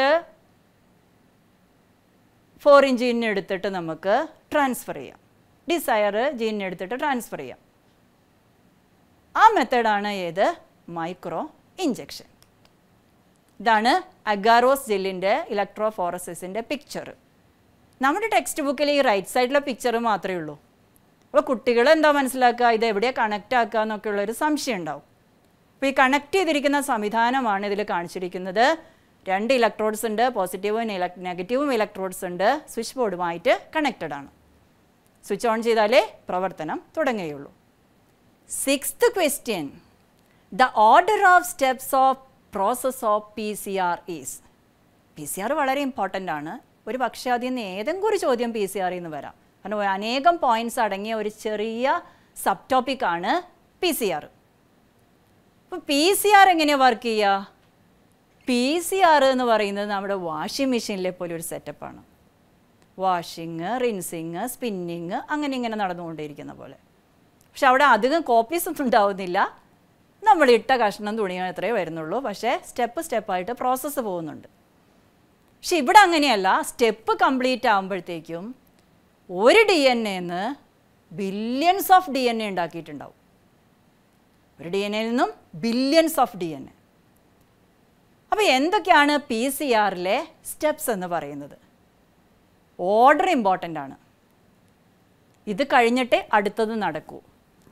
ഫോർ ഇഞ്ച് എടുത്തിട്ട് നമുക്ക് ട്രാൻസ്ഫർ ചെയ്യാം ഡിസയർ ജീനെടുത്തിട്ട് എടുത്തിട്ട് ട്രാൻസ്ഫർ ചെയ്യാം ആ മെത്തേഡാണ് ഏത് മൈക്രോ ഇഞ്ചെക്ഷൻ ഇതാണ് അഗാറോസ് ജെല്ലിൻ്റെ ഫോറസിൻ്റെ പിക്ചർ നമ്മുടെ ടെക്സ്റ്റ് ബുക്കിൽ ഈ റൈറ്റ് സൈഡിലെ പിക്ചർ മാത്രമേ ഉള്ളൂ അപ്പോൾ കുട്ടികൾ എന്താ മനസ്സിലാക്കുക ഇത് എവിടെയാണ് കണക്റ്റ് ആക്കുക എന്നൊക്കെയുള്ളൊരു ഒരു സംശയം ഉണ്ടാവും അപ്പോൾ ഈ കണക്ട് ചെയ്തിരിക്കുന്ന സംവിധാനമാണ് ഇതിൽ കാണിച്ചിരിക്കുന്നത് രണ്ട് ഇലക്ട്രോഡ്സ് ഉണ്ട് പോസിറ്റീവും നെഗറ്റീവും ഇലക്ട്രോഡ്സ് ഉണ്ട് സ്വിച്ച് ബോർഡുമായിട്ട് കണക്റ്റഡ് ആണ് സ്വിച്ച് ഓൺ ചെയ്താലേ പ്രവർത്തനം തുടങ്ങുകയുള്ളൂ sixth question the order of steps of process of P C R is P C R വളരെ ഇമ്പോർട്ടൻ്റ് ആണ് ഒരു പക്ഷേ അതിൽ നിന്ന് ഏതെങ്കിലും ഒരു ചോദ്യം പി സി ആറിൽ നിന്ന് വരാം കാരണം അനേകം പോയിന്റ്സ് അടങ്ങിയ ഒരു ചെറിയ സബ് ടോപ്പിക്കാണ് പി സി ആർ അപ്പോൾ പി സി ആർ എങ്ങനെയാണ് വർക്ക് ചെയ്യുക പി സി ആർ എന്ന് പറയുന്നത് നമ്മുടെ വാഷിംഗ് മെഷീനിലെ പോലെ ഒരു സെറ്റപ്പാണ് വാഷിങ് റിൻസിങ് സ്പിന്നിങ് അങ്ങനെ ഇങ്ങനെ നടന്നുകൊണ്ടിരിക്കുന്ന പോലെ പക്ഷെ അവിടെ അധികം കോപ്പീസ് ഒന്നും ഉണ്ടാവുന്നില്ല നമ്മൾ ഇട്ട കഷ്ണം തുണി എത്രയേ വരുന്നുള്ളൂ പക്ഷേ സ്റ്റെപ്പ് സ്റ്റെപ്പായിട്ട് പ്രോസസ്സ് പോകുന്നുണ്ട് പക്ഷെ ഇവിടെ അങ്ങനെയല്ല സ്റ്റെപ്പ് കംപ്ലീറ്റ് ആകുമ്പോഴത്തേക്കും ഒരു ഡി എൻ എന്ന് billions of D N A ഉണ്ടാക്കിയിട്ടുണ്ടാവും ഒരു ഡി എൻ എയിൽ നിന്നും billions of D N A അപ്പോൾ എന്തൊക്കെയാണ് പി സി ആറിലെ സ്റ്റെപ്സ് എന്ന് പറയുന്നത് ഓർഡർ ഇമ്പോർട്ടൻ്റ് ആണ് ഇത് കഴിഞ്ഞിട്ടേ അടുത്തത് നടക്കൂ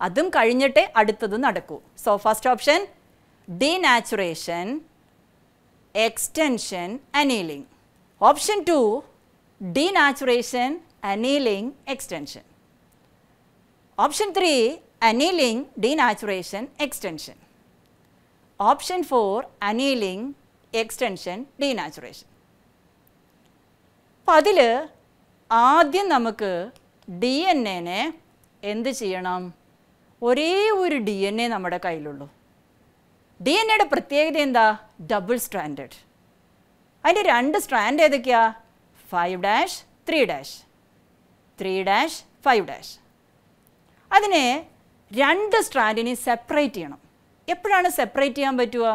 അതും കഴിഞ്ഞിട്ടേ അടുത്തത് നടക്കൂ so first option denaturation extension annealing option two denaturation annealing extension. Option 3 annealing denaturation extension. Option 4 annealing extension denaturation. അപ്പോൾ അതിൽ ആദ്യം നമുക്ക് ഡി എൻ എനെ എന്ത് ചെയ്യണം ഒരേ ഒരു ഡി എൻ എ നമ്മുടെ കയ്യിലുള്ളൂ ഡി എൻ എയുടെ പ്രത്യേകത എന്താ ഡബിൾ സ്ട്രാൻഡഡ് അതിൻ്റെ രണ്ട് സ്ട്രാൻഡ് ഏതൊക്കെയാ five dash three dash three dash five dash അതിനെ രണ്ട് സ്ട്രാൻഡിനെ സെപ്പറേറ്റ് ചെയ്യണം എപ്പോഴാണ് സെപ്പറേറ്റ് ചെയ്യാൻ പറ്റുക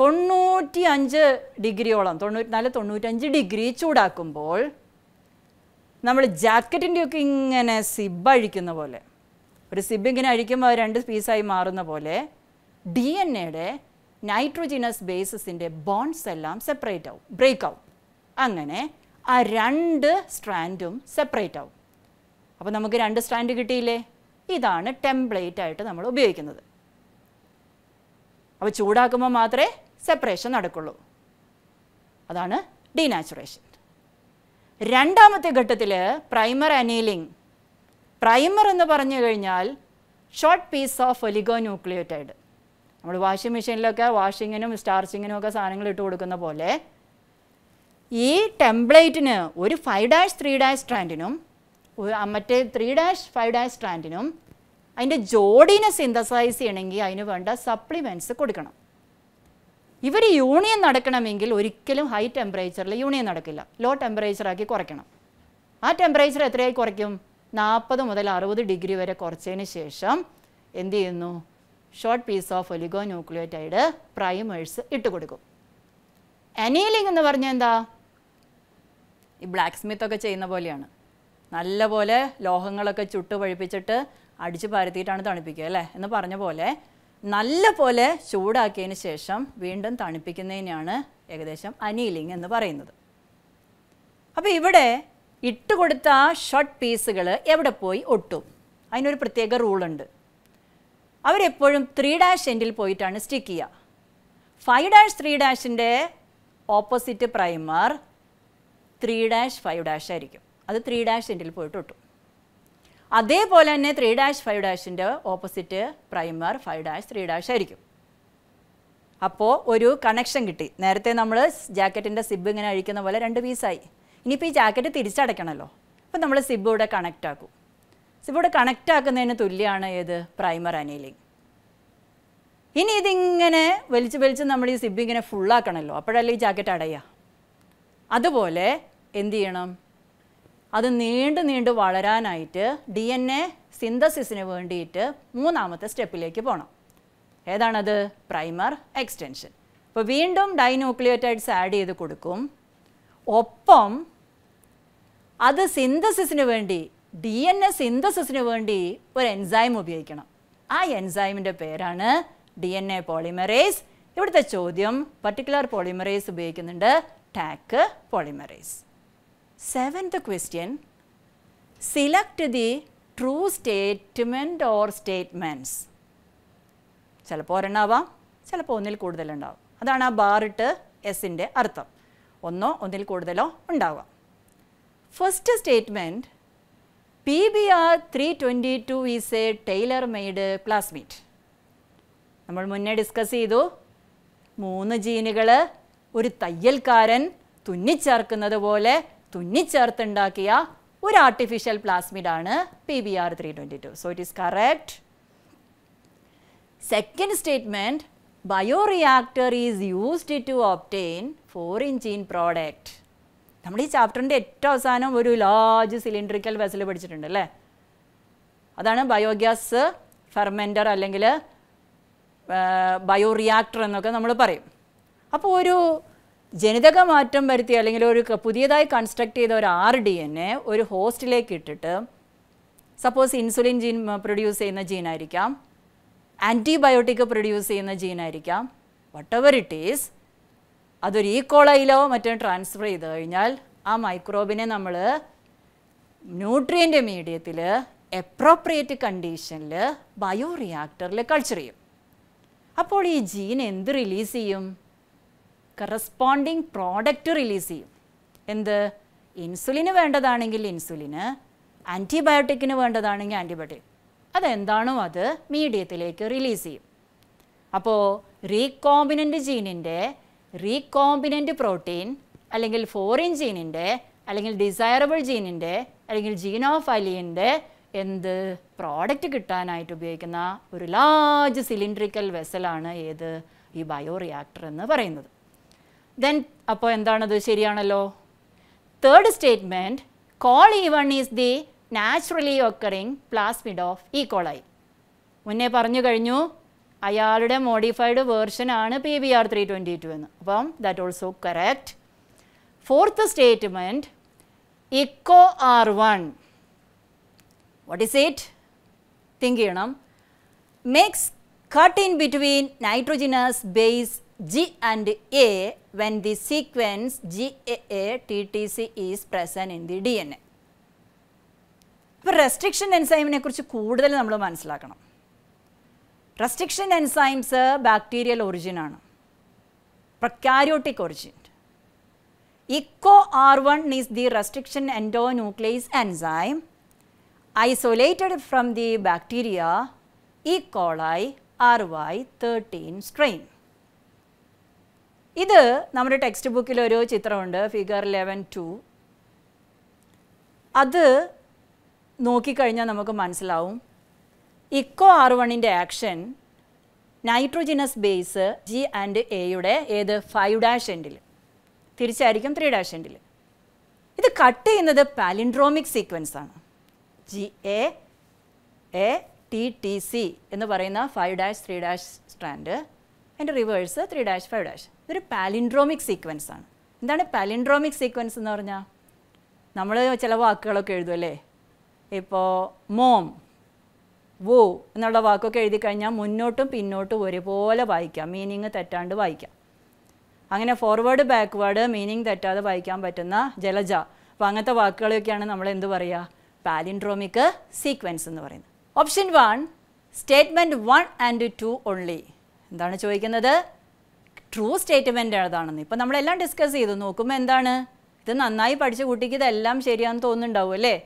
തൊണ്ണൂറ്റി അഞ്ച് ഡിഗ്രിയോളം തൊണ്ണൂറ്റിനാല് തൊണ്ണൂറ്റഞ്ച് ഡിഗ്രി ചൂടാക്കുമ്പോൾ നമ്മൾ ജാക്കറ്റിൻ്റെയൊക്കെ ഇങ്ങനെ സിബ് അഴിക്കുന്ന പോലെ ഒരു സിബ് ഇങ്ങനെ അഴിക്കുമ്പോൾ രണ്ട് പീസായി മാറുന്ന പോലെ ഡി എൻ എയുടെ നൈട്രോജിനസ് ബേസസിൻ്റെ ബോൺസ് എല്ലാം സെപ്പറേറ്റ് ആവും ബ്രേക്ക് ആവും അങ്ങനെ ആ രണ്ട് സ്ട്രാൻഡും സെപ്പറേറ്റ് ആവും അപ്പോൾ നമുക്ക് രണ്ട് സ്ട്രാൻഡ് കിട്ടിയില്ലേ ഇതാണ് ടെംപ്ലേറ്റ് ആയിട്ട് നമ്മൾ ഉപയോഗിക്കുന്നത് അപ്പോൾ ചൂടാക്കുമ്പോൾ മാത്രമേ സെപ്പറേഷൻ നടക്കുള്ളൂ അതാണ് ഡീനാച്ചുറേഷൻ രണ്ടാമത്തെ ഘട്ടത്തിൽ പ്രൈമർ അനീലിംഗ് പ്രൈമർ എന്ന് പറഞ്ഞു കഴിഞ്ഞാൽ short piece of oligonucleotide നമ്മൾ വാഷിംഗ് മെഷീനിലൊക്കെ വാഷിങ്ങിനും സ്റ്റാർച്ചിങ്ങിനും ഒക്കെ സാധനങ്ങൾ ഇട്ട് കൊടുക്കുന്ന പോലെ ഈ ടെംപ്ലേറ്റിന് ഒരു ഫൈവ് ഡാഷ് ത്രീ ഡാഷ് സ്ട്രാൻഡിനും മറ്റേ ത്രീ ഡാഷ് ഫൈവ് ഡാഷ് സ്ട്രാൻഡിനും അതിൻ്റെ ജോഡീനെ സിന്തസൈസ് ചെയ്യണമെങ്കിൽ അതിന് വേണ്ട സപ്ലിമെൻറ്റ്സ് കൊടുക്കണം ഇവർ യൂണിയൻ നടക്കണമെങ്കിൽ ഒരിക്കലും ഹൈ ടെമ്പറേച്ചറിൽ യൂണിയൻ നടക്കില്ല ലോ ടെമ്പറേച്ചറാക്കി കുറയ്ക്കണം ആ ടെമ്പറേച്ചർ എത്രയായി കുറയ്ക്കും നാൽപ്പത് മുതൽ അറുപത് ഡിഗ്രി വരെ കുറച്ചതിന് ശേഷം എന്ത് ചെയ്യുന്നു short piece of oligonucleotide primers ഇട്ട് കൊടുക്കും അനീലിംഗ് എന്ന് പറഞ്ഞാൽ എന്താ ഈ ബ്ലാക്ക് സ്മിത്ത് ഒക്കെ ചെയ്യുന്ന പോലെയാണ് നല്ലപോലെ ലോഹങ്ങളൊക്കെ ചുട്ട് പഴിപ്പിച്ചിട്ട് അടിച്ച് പരത്തിയിട്ടാണ് തണുപ്പിക്കുക അല്ലേ എന്ന് പറഞ്ഞ പോലെ നല്ല പോലെ ചൂടാക്കിയതിന് ശേഷം വീണ്ടും തണുപ്പിക്കുന്നതിനാണ് ഏകദേശം അനീലിംഗ് എന്ന് പറയുന്നത് അപ്പോൾ ഇവിടെ ഇട്ടുകൊടുത്ത ഷർട്ട് പീസുകൾ എവിടെ പോയി ഒട്ടും അതിനൊരു പ്രത്യേക റൂളുണ്ട് അവരെപ്പോഴും ത്രീ ഡാഷ് എൻഡിൽ പോയിട്ടാണ് സ്റ്റിക്ക് ചെയ്യുക ഫൈവ് ഡാഷ് ത്രീ ഡാഷിൻ്റെ opposite primer three dash five dash ആയിരിക്കും അത് ത്രീ ഡാഷ് എൻഡിൽ പോയിട്ട് കിട്ടും അതേപോലെ തന്നെ ത്രീ ഡാഷ് ഫൈവ് ഡാഷിൻ്റെ opposite primer five dash three dash ആയിരിക്കും അപ്പോൾ ഒരു കണക്ഷൻ കിട്ടി നേരത്തെ നമ്മൾ ജാക്കറ്റിൻ്റെ സിബ് ഇങ്ങനെ അഴിക്കുന്ന പോലെ രണ്ട് പീസായി ഇനിയിപ്പോൾ ഈ ജാക്കറ്റ് തിരിച്ചടയ്ക്കണമല്ലോ അപ്പോൾ നമ്മൾ സിബ് ഇവിടെ കണക്റ്റ് ആക്കും സിബ് ഇവിടെ കണക്റ്റ് ആക്കുന്നതിന് തുല്യമാണ് ഏത് പ്രൈമർ അനീലിംഗ് ഇനി ഇതിങ്ങനെ വലിച്ച് വലിച്ച് നമ്മൾ ഈ സിബ് ഇങ്ങനെ ഫുള്ളാക്കണമല്ലോ അപ്പോഴല്ലേ ഈ ജാക്കറ്റ് അടയുക അതുപോലെ എന്തു ചെയ്യണം അത് നീണ്ടു നീണ്ടു വളരാനായിട്ട് ഡി എൻ എ സിന്തസിസിന് വേണ്ടിയിട്ട് മൂന്നാമത്തെ സ്റ്റെപ്പിലേക്ക് പോകണം ഏതാണത് പ്രൈമർ എക്സ്റ്റൻഷൻ അപ്പോൾ വീണ്ടും ഡൈന്യൂക്ലിയോറ്റൈഡ്സ് ആഡ് ചെയ്ത് കൊടുക്കും ഒപ്പം അത് സിന്തസിസിന് വേണ്ടി ഡി എൻ എ സിന്തസിസിന് വേണ്ടി ഒരു എൻസൈം ഉപയോഗിക്കണം ആ എൻസൈമിൻ്റെ പേരാണ് ഡി എൻ എ പോളിമറേസ് ഇവിടുത്തെ ചോദ്യം പർട്ടിക്കുലർ പോളിമറേസ് ഉപയോഗിക്കുന്നുണ്ട് Taq polymerase Seventh question, select the true statement or statements. ചിലപ്പോൾ ഒരെണ്ണാവാം ചിലപ്പോൾ ഒന്നിൽ കൂടുതലുണ്ടാവും അതാണ് ആ ബാറിട്ട് എസിൻ്റെ അർത്ഥം ഒന്നോ ഒന്നിൽ കൂടുതലോ ഉണ്ടാവാം first statement P B R three twenty two is a tailor made classmate നമ്മൾ മുന്നേ ഡിസ്കസ് ചെയ്തു മൂന്ന് ജീനുകൾ ഒരു തയ്യൽക്കാരൻ തുന്നിച്ചേർക്കുന്നത് പോലെ തുന്നിച്ചേർത്തുണ്ടാക്കിയ ഒരു ആർട്ടിഫിഷ്യൽ പ്ലാസ്മിഡാണ് P B R three twenty two so it is correct second statement bioreactor is used to obtain for gene product നമ്മൾ ഈ ചാപ്റ്ററിൻ്റെ ഏറ്റവും അവസാനം ഒരു ലാർജ് സിലിണ്ടറിക്കൽ വെസൽ പഠിച്ചിട്ടുണ്ട് അല്ലേ അതാണ് ബയോഗ്യാസ് ഫെർമെൻറ്റർ അല്ലെങ്കിൽ ബയോറിയാക്ടർ എന്നൊക്കെ നമ്മൾ പറയും അപ്പോൾ ഒരു ജനിതക മാറ്റം വരുത്തി അല്ലെങ്കിൽ ഒരു പുതിയതായി കൺസ്ട്രക്ട് ചെയ്ത ഒരു ആർ ഡി എൻ എ ഒരു ഹോസ്റ്റിലേക്ക് ഇട്ടിട്ട് സപ്പോസ് ഇൻസുലിൻ ജീൻ പ്രൊഡ്യൂസ് ചെയ്യുന്ന ജീനായിരിക്കാം ആൻറ്റിബയോട്ടിക് പ്രൊഡ്യൂസ് ചെയ്യുന്ന ജീനായിരിക്കാം വട്ട് എവർ ഇറ്റ് ഈസ് അതൊരു ഈക്കോളയിലോ മറ്റോ ട്രാൻസ്ഫർ ചെയ്ത് കഴിഞ്ഞാൽ ആ മൈക്രോബിനെ നമ്മൾ ന്യൂട്രിയൻ്റ് മീഡിയത്തിൽ എപ്രോപ്രിയേറ്റ് കണ്ടീഷനിൽ ബയോ റിയാക്ടറിൽ കൾച്ചർ ചെയ്യും അപ്പോൾ ഈ ജീൻ എന്ത് റിലീസ് ചെയ്യും കറസ്പോണ്ടിങ് പ്രോഡക്റ്റ് റിലീസ് ചെയ്യും എന്ത് ഇൻസുലിന് വേണ്ടതാണെങ്കിൽ ഇൻസുലിന് ആൻറ്റിബയോട്ടിക്കിന് വേണ്ടതാണെങ്കിൽ ആൻറ്റിബയോട്ടിക് അതെന്താണോ അത് മീഡിയത്തിലേക്ക് റിലീസ് ചെയ്യും അപ്പോൾ റീകോമ്പിനൻ്റ് ജീനിൻ്റെ റീകോമ്പിനൻ്റ് പ്രോട്ടീൻ അല്ലെങ്കിൽ ഫോറിൻ ജീനിൻ്റെ അല്ലെങ്കിൽ ഡിസയറബിൾ ജീനിൻ്റെ അല്ലെങ്കിൽ ജീൻ ഓഫ് അലിയൻ്റെ എന്ത് പ്രോഡക്റ്റ് കിട്ടാനായിട്ട് ഉപയോഗിക്കുന്ന ഒരു ലാർജ് സിലിണ്ട്രിക്കൽ വെസലാണ് ഏത് ഈ ബയോ റിയാക്ടർ എന്ന് പറയുന്നത് ദെൻ അപ്പോൾ എന്താണത് ശരിയാണല്ലോ third statement Col E one is the naturally occurring plasmid of E coli മുന്നേ പറഞ്ഞു കഴിഞ്ഞു അയാളുടെ മോഡിഫൈഡ് വേർഷൻ ആണ് P B R three twenty two എന്ന് അപ്പം that also correct fourth statement Eco R one what is it think ചെയ്യണം mix cut in between nitrogenous base G and A when the sequence GAA-TTC is present in the DNA. But restriction enzyme is a good Restriction enzymes are bacterial origin, prokaryotic origin. ECO R1 is the restriction endonuclease enzyme isolated from the bacteria E. coli RY13 strain. ഇത് നമ്മുടെ text ബുക്കിൽ ഒരു ചിത്രമുണ്ട് figure eleven to അത് നോക്കിക്കഴിഞ്ഞാൽ നമുക്ക് മനസ്സിലാവും eco R വണ്ണിൻ്റെ action nitrogenous base G and എയുടെ ഏത് ഫൈവ് ഡാഷ് എൻഡിൽ തിരിച്ചായിരിക്കും ത്രീ ഡാഷ് എൻഡിൽ ഇത് കട്ട് ചെയ്യുന്നത് പാലിൻഡ്രോമിക് സീക്വൻസ് ആണ് G A A T T C എന്ന് പറയുന്ന five dash three dash strand അതിൻ്റെ reverse three dash five dash ഇതൊരു പാലിൻഡ്രോമിക് സീക്വൻസ് ആണ് എന്താണ് പാലിൻഡ്രോമിക് സീക്വൻസ് എന്ന് പറഞ്ഞാൽ നമ്മൾ ചില വാക്കുകളൊക്കെ എഴുതും അല്ലേ ഇപ്പോൾ മോം വോ എന്നുള്ള വാക്കൊക്കെ എഴുതി കഴിഞ്ഞാൽ മുന്നോട്ടും പിന്നോട്ടും ഒരുപോലെ വായിക്കാം മീനിങ് തെറ്റാണ്ട് വായിക്കാം അങ്ങനെ ഫോർവേഡ് ബാക്ക്വേഡ് മീനിങ് തെറ്റാതെ വായിക്കാൻ പറ്റുന്ന ജലജ അപ്പോൾ അങ്ങനത്തെ വാക്കുകളൊക്കെയാണ് നമ്മൾ എന്ത് പറയുക പാലിൻഡ്രോമിക് സീക്വൻസ് എന്ന് പറയുന്നത് option one statement one and two only എന്താണ് ചോദിക്കുന്നത് ട്രൂ സ്റ്റേറ്റ്മെൻ്റ് ഏതാണെന്ന് ഇപ്പം നമ്മളെല്ലാം ഡിസ്കസ് ചെയ്തു നോക്കുമ്പോൾ എന്താണ് ഇത് നന്നായി പഠിച്ച കുട്ടിക്ക് ഇതെല്ലാം ശരിയാണെന്ന് തോന്നുന്നുണ്ടാവും അല്ലേ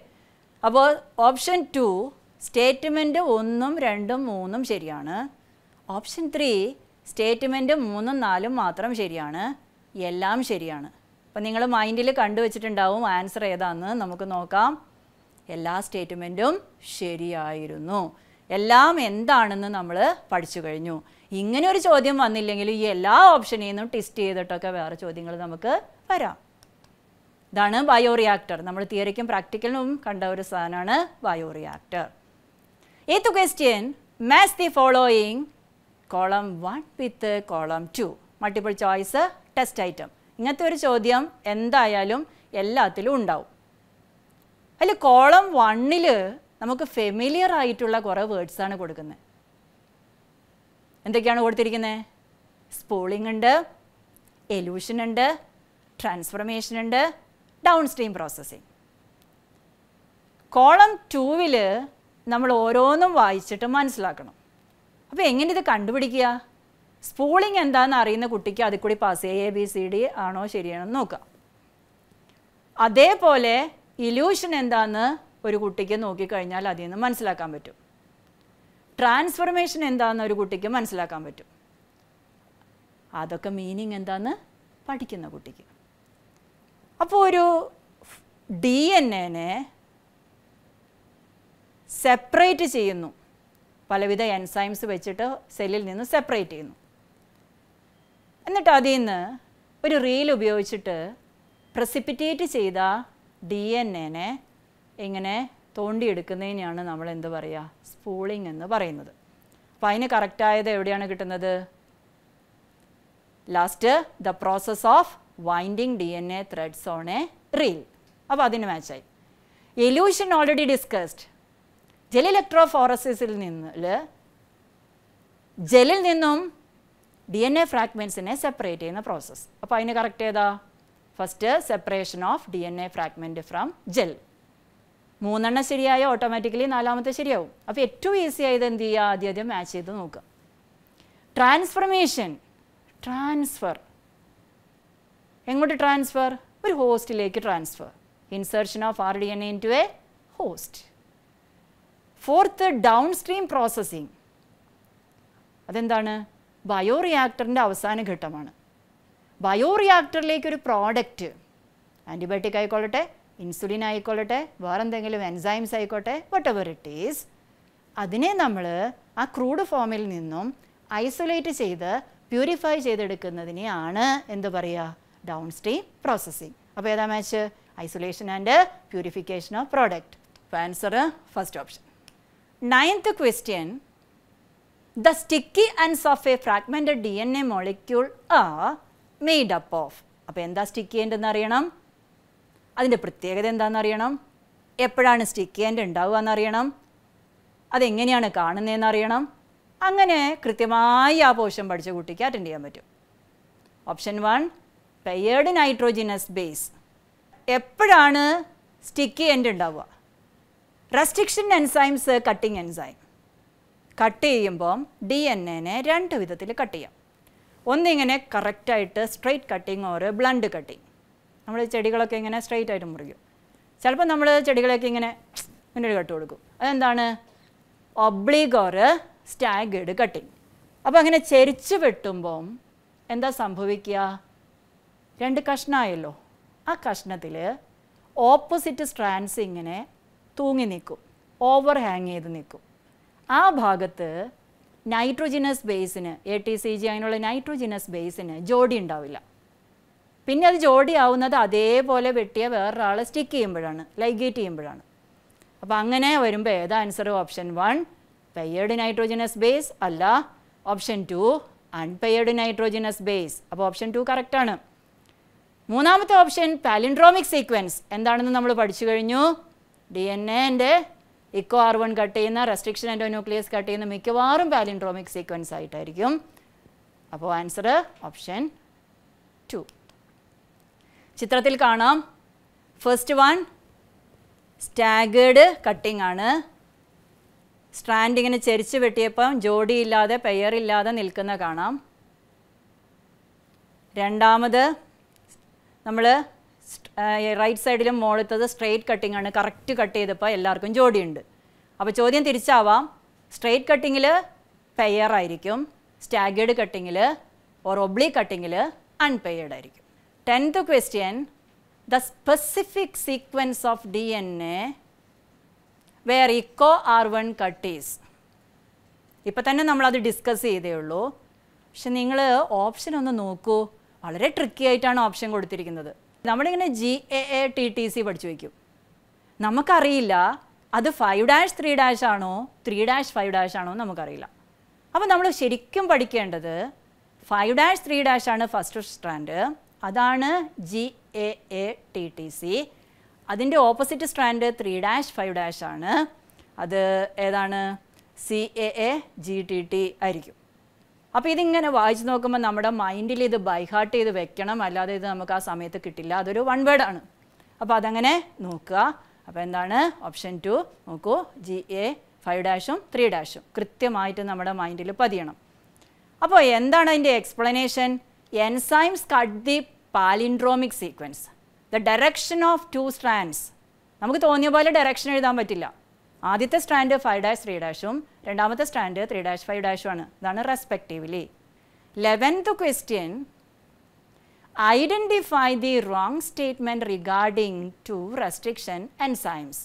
അപ്പോൾ ഓപ്ഷൻ ടു സ്റ്റേറ്റ്മെൻറ്റ് ഒന്നും രണ്ടും മൂന്നും ശരിയാണ് ഓപ്ഷൻ ത്രീ സ്റ്റേറ്റ്മെൻറ്റ് മൂന്നും നാലും മാത്രം ശരിയാണ് എല്ലാം ശരിയാണ് അപ്പം നിങ്ങൾ മൈൻഡിൽ കണ്ടുവച്ചിട്ടുണ്ടാവും ആൻസർ ഏതാണെന്ന് നമുക്ക് നോക്കാം എല്ലാ സ്റ്റേറ്റ്മെൻറ്റും ശരിയായിരുന്നു എല്ലാം എന്താണെന്ന് നമ്മൾ പഠിച്ചു കഴിഞ്ഞു ഇങ്ങനെ ഒരു ചോദ്യം വന്നില്ലെങ്കിൽ ഈ എല്ലാ ഓപ്ഷനിൽ നിന്നും ടെസ്റ്റ് ചെയ്തിട്ടൊക്കെ വേറെ ചോദ്യങ്ങൾ നമുക്ക് വരാം ഇതാണ് ബയോ റിയാക്ടർ നമ്മൾ തിയറിക്കും പ്രാക്ടിക്കലിനും കണ്ട ഒരു സാധനമാണ് ബയോ റിയാക്ടർ ഏത്ത് question match the following column one with column two multiple choice test item ഇങ്ങനത്തെ ഒരു ചോദ്യം എന്തായാലും എല്ലാത്തിലും ഉണ്ടാവും അതിൽ കോളം വണ്ണിൽ നമുക്ക് ഫെമിലിയർ ആയിട്ടുള്ള കുറേ വേർഡ്സാണ് കൊടുക്കുന്നത് എന്തൊക്കെയാണ് കൊടുത്തിരിക്കുന്നത് സ്പൂളിംഗ് ഉണ്ട് എലൂഷൻ ഉണ്ട് ട്രാൻസ്ഫർമേഷൻ ഉണ്ട് ഡൗൺ സ്ട്രീം പ്രോസസ്സിങ് കോളം ടൂവിൽ നമ്മൾ ഓരോന്നും വായിച്ചിട്ട് മനസ്സിലാക്കണം അപ്പോൾ എങ്ങനെ ഇത് കണ്ടുപിടിക്കുക സ്പൂളിംഗ് എന്താണെന്ന് അറിയുന്ന കുട്ടിക്ക് അതിൽ കൂടി pass A B C D ആണോ ശരിയാണെന്ന് നോക്കുക അതേപോലെ ഇലൂഷൻ എന്താണെന്ന് ഒരു കുട്ടിക്ക് നോക്കിക്കഴിഞ്ഞാൽ അതിൽ നിന്ന് മനസ്സിലാക്കാൻ പറ്റും ട്രാൻസ്ഫർമേഷൻ എന്താണെന്ന് ഒരു കുട്ടിക്ക് മനസ്സിലാക്കാൻ പറ്റും അതൊക്കെ മീനിങ് എന്താണെന്ന് പഠിക്കുന്ന കുട്ടിക്ക് അപ്പോൾ ഒരു ഡി എൻ എനെ സെപ്പറേറ്റ് ചെയ്യുന്നു പലവിധ എൻസൈംസ് വെച്ചിട്ട് സെല്ലിൽ നിന്ന് സെപ്പറേറ്റ് ചെയ്യുന്നു എന്നിട്ട് അതിൽ നിന്ന് ഒരു റീൽ ഉപയോഗിച്ചിട്ട് പ്രസിപ്പിറ്റേറ്റ് ചെയ്ത ഡി എൻ എനെ എങ്ങനെ തോണ്ടിയെടുക്കുന്നതിനെയാണ് നമ്മൾ എന്ത് പറയുക സ്പൂളിംഗ് എന്ന് പറയുന്നത് അപ്പോൾ അതിന് കറക്റ്റായത് എവിടെയാണ് കിട്ടുന്നത് last the process of winding D N A threads on a reel അപ്പോൾ അതിന് മാച്ചായി എലൂഷൻ ഓൾറെഡി ഡിസ്കസ്ഡ് ജെൽ ഇലക്ട്രോഫോറസിസിൽ നിന്ന് ജെല്ലിൽ നിന്നും ഡി എൻ എ ഫ്രാഗ്മെൻസിനെ സെപ്പറേറ്റ് ചെയ്യുന്ന പ്രോസസ്സ് അപ്പോൾ അതിന് കറക്റ്റ് ഏതാ first separation of D N A fragment from gel മൂന്നെണ്ണം ശരിയായ ഓട്ടോമാറ്റിക്കലി നാലാമത്തെ ശരിയാവും അപ്പോൾ ഏറ്റവും ഈസി ആയത് എന്ത് ചെയ്യുക ആദ്യം ആദ്യം മാച്ച് ചെയ്ത് നോക്കുക ട്രാൻസ്ഫർമേഷൻ ട്രാൻസ്ഫർ എങ്ങോട്ട് ട്രാൻസ്ഫർ ഒരു ഹോസ്റ്റിലേക്ക് transfer insertion of R D N A to a host fourth downstream processing അതെന്താണ് ബയോ റിയാക്ടറിൻ്റെ അവസാന ഘട്ടമാണ് ബയോ റിയാക്ടറിലേക്ക് ഒരു പ്രോഡക്റ്റ് ആൻറ്റിബയോട്ടിക് ആയിക്കൊള്ളട്ടെ ഇൻസുലിൻ ആയിക്കൊള്ളട്ടെ വേറെന്തെങ്കിലും എൻസൈംസ് ആയിക്കോട്ടെ വട്ട് എവർ ഇറ്റ് ഈസ് അതിനെ നമ്മൾ ആ ക്രൂഡ് ഫോമിൽ നിന്നും ഐസൊലേറ്റ് ചെയ്ത് പ്യൂരിഫൈ ചെയ്തെടുക്കുന്നതിനെയാണ് എന്ത് പറയുക ഡൗൺ സ്ട്രീം പ്രോസസ്സിങ് അപ്പോൾ ഏതാ match isolation and purification of product answer first option ninth question ends of a fragmented D N A molecule ആ മെയ്ഡ് അപ്പ് ഓഫ് അപ്പോൾ എന്താ സ്റ്റിക്കി ഉണ്ടെന്ന് അറിയണം അതിൻ്റെ പ്രത്യേകത എന്താണെന്നറിയണം എപ്പോഴാണ് സ്റ്റിക്ക് എൻഡ് ഉണ്ടാവുക എന്നറിയണം അതെങ്ങനെയാണ് കാണുന്നതെന്ന് അറിയണം അങ്ങനെ കൃത്യമായി ആ പോഷൻ പഠിച്ച കുട്ടിക്ക് അറ്റൻഡ് ചെയ്യാൻ പറ്റും option one paired nitrogenous base എപ്പോഴാണ് സ്റ്റിക്ക് എൻഡ് ഉണ്ടാവുക restriction enzymes cutting enzyme cut ചെയ്യുമ്പം ഡി എൻ എനെ രണ്ട് വിധത്തിൽ കട്ട് ചെയ്യാം ഒന്നിങ്ങനെ കറക്റ്റായിട്ട് straight cutting or blunt cutting നമ്മൾ ചെടികളൊക്കെ ഇങ്ങനെ സ്ട്രെയിറ്റ് ആയിട്ട് മുറിക്കും ചിലപ്പോൾ നമ്മൾ ചെടികളൊക്കെ ഇങ്ങനെ ഇങ്ങനെ ഒരു കട്ട് കൊടുക്കും അതെന്താണ് ഒബ്ലിഗോർ സ്റ്റാഗേഡ് കട്ടിങ് അപ്പോൾ അങ്ങനെ ചെരിച്ച് വെട്ടുമ്പം എന്താ സംഭവിക്കുക രണ്ട് കഷ്ണമായല്ലോ ആ കഷ്ണത്തിൽ ഓപ്പോസിറ്റ് സ്ട്രാൻഡ്സ് ഇങ്ങനെ തൂങ്ങി നിൽക്കും ഓവർ ഹാങ് ചെയ്ത് നിൽക്കും ആ ഭാഗത്ത് നൈട്രോജിനസ് ബേസിന് എ ടി സി ജി അങ്ങനെയുള്ള നൈട്രോജിനസ് ബേസിന് ജോഡി ഉണ്ടാവില്ല പിന്നെ അത് ജോഡിയാവുന്നത് അതേപോലെ വെട്ടിയ വേറൊരാൾ സ്റ്റിക്ക് ചെയ്യുമ്പോഴാണ് ലൈഗേറ്റ് ചെയ്യുമ്പോഴാണ് അപ്പോൾ അങ്ങനെ വരുമ്പോൾ ഏതാ answer option one paired nitrogenous base അല്ല option two unpaired nitrogenous base അപ്പോൾ ഓപ്ഷൻ ടു കറക്റ്റാണ് മൂന്നാമത്തെ ഓപ്ഷൻ പാലിൻഡ്രോമിക് സീക്വൻസ് എന്താണെന്ന് നമ്മൾ പഠിച്ചു കഴിഞ്ഞു ഡി എൻ എൻ്റെ ഇക്കോ ആർ വൺ കട്ട് ചെയ്യുന്ന റെസ്ട്രിക്ഷൻ എൻ്റെ ന്യൂക്ലിയസ് കട്ട് ചെയ്യുന്ന മിക്കവാറും പാലിൻഡ്രോമിക് സീക്വൻസ് ആയിട്ടായിരിക്കും അപ്പോൾ ആൻസർ ഓപ്ഷൻ ടു ചിത്രത്തിൽ കാണാം ഫസ്റ്റ് വൺ സ്റ്റാഗേഡ് കട്ടിംഗ് ആണ് സ്ട്രാൻഡ് ഇങ്ങനെ ചെരിച്ച് വെട്ടിയപ്പം ജോഡിയില്ലാതെ പെയറില്ലാതെ നിൽക്കുന്ന കാണാം രണ്ടാമത് നമ്മൾ റൈറ്റ് സൈഡിലും മോളത്തത് സ്ട്രെയിറ്റ് കട്ടിംഗ് ആണ് കറക്റ്റ് കട്ട് ചെയ്തപ്പോൾ എല്ലാവർക്കും ജോഡിയുണ്ട് അപ്പോൾ ചോദ്യം തിരിച്ചാവാം സ്ട്രെയിറ്റ് കട്ടിങ്ങിൽ പെയർ ആയിരിക്കും സ്റ്റാഗേഡ് കട്ടിങ്ങിൽ ഓർ ഒബ്ലി കട്ടിങ്ങിൽ അൺപെയർഡ് ആയിരിക്കും Tenth question, the specific sequence of DNA where ECO R1 cut is. ഇപ്പം തന്നെ നമ്മളത് ഡിസ്കസ് ചെയ്തേ ഉള്ളൂ പക്ഷെ നിങ്ങൾ ഓപ്ഷൻ ഒന്ന് നോക്കൂ വളരെ ട്രിക്കി ആയിട്ടാണ് ഓപ്ഷൻ കൊടുത്തിരിക്കുന്നത് നമ്മളിങ്ങനെ G A A T T C പഠിച്ചു വയ്ക്കും നമുക്കറിയില്ല അത് ഫൈവ് ഡാഷ് ത്രീ ഡാഷ് ആണോ ത്രീ ഡാഷ് ഫൈവ് ഡാഷ് ആണോ നമുക്കറിയില്ല അപ്പോൾ നമ്മൾ ശരിക്കും പഠിക്കേണ്ടത് ഫൈവ് ഡാഷ് ത്രീ ഡാഷ് ആണ് ഫസ്റ്റ് സ്ട്രാൻഡ് അതാണ് G A A T T C അതിൻ്റെ opposite strand three dash five dash ആണ് അത് ഏതാണ് C A A G T T ആയിരിക്കും അപ്പോൾ ഇതിങ്ങനെ വായിച്ചു നോക്കുമ്പോൾ നമ്മുടെ മൈൻഡിൽ ഇത് ബൈഹാർട്ട് ചെയ്ത് വെക്കണം അല്ലാതെ ഇത് നമുക്ക് ആ സമയത്ത് കിട്ടില്ല അതൊരു വൺ വേർഡാണ് അപ്പോൾ അതങ്ങനെ നോക്കുക അപ്പോൾ എന്താണ് ഓപ്ഷൻ ടു നോക്കൂ ജി എ ഫൈവ് ഡാഷും ത്രീ ഡാഷും കൃത്യമായിട്ട് നമ്മുടെ മൈൻഡിൽ പതിയണം അപ്പോൾ എന്താണ് അതിൻ്റെ explanation enzymes cut the palindromic sequence. The direction of two strands. നമുക്ക് തോന്നിയ പോലെ ഡയറക്ഷൻ എഴുതാൻ പറ്റില്ല ആദ്യത്തെ സ്ട്രാൻഡ് ഫൈവ് ഡാഷ് ത്രീ ഡാഷും രണ്ടാമത്തെ സ്ട്രാൻഡ് ത്രീ ഡാഷ് ഫൈവ് ഡാഷും ആണ് ഇതാണ് respectively eleventh question identify the wrong statement regarding to restriction enzymes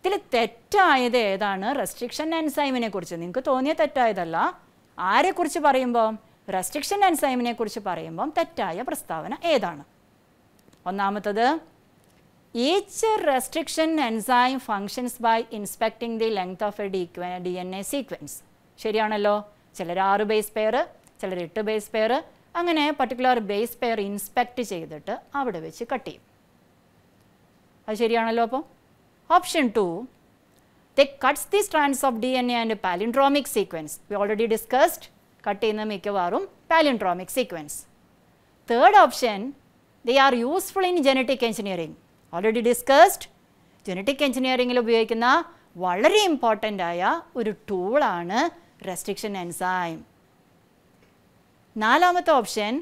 ഇതിൽ തെറ്റായത് ഏതാണ് റെസ്ട്രിക്ഷൻ എൻസൈമിനെ കുറിച്ച് നിങ്ങൾക്ക് തോന്നിയ തെറ്റായതല്ല ആരെക്കുറിച്ച് പറയുമ്പോൾ റെസ്ട്രിക്ഷൻ എൻസൈമിനെ കുറിച്ച് പറയുമ്പം തെറ്റായ പ്രസ്താവന ഏതാണ് ഒന്നാമത്തത് each restriction enzyme functions by inspecting the length of a ഡിക്വ ഡി എൻ എ സീക്വൻസ് ശരിയാണല്ലോ ചിലർ ആറ് ബേസ് പെയർ ചിലർ എട്ട് ബേസ് പെയർ അങ്ങനെ പർട്ടിക്കുലർ ബേസ് പെയർ ഇൻസ്പെക്ട് ചെയ്തിട്ട് അവിടെ വെച്ച് കട്ട് ചെയ്യും അത് ശരിയാണല്ലോ അപ്പോൾ option two the cuts the strands of D N A and palindromic sequence we already discussed cut ചെയ്യുന്ന മിക്കവാറും palindromic sequence third option they are useful in genetic engineering already discussed genetic എഞ്ചിനീയറിംഗിൽ ഉപയോഗിക്കുന്ന വളരെ important ആയ ഒരു ടൂളാണ് restriction enzyme നാലാമത്തെ option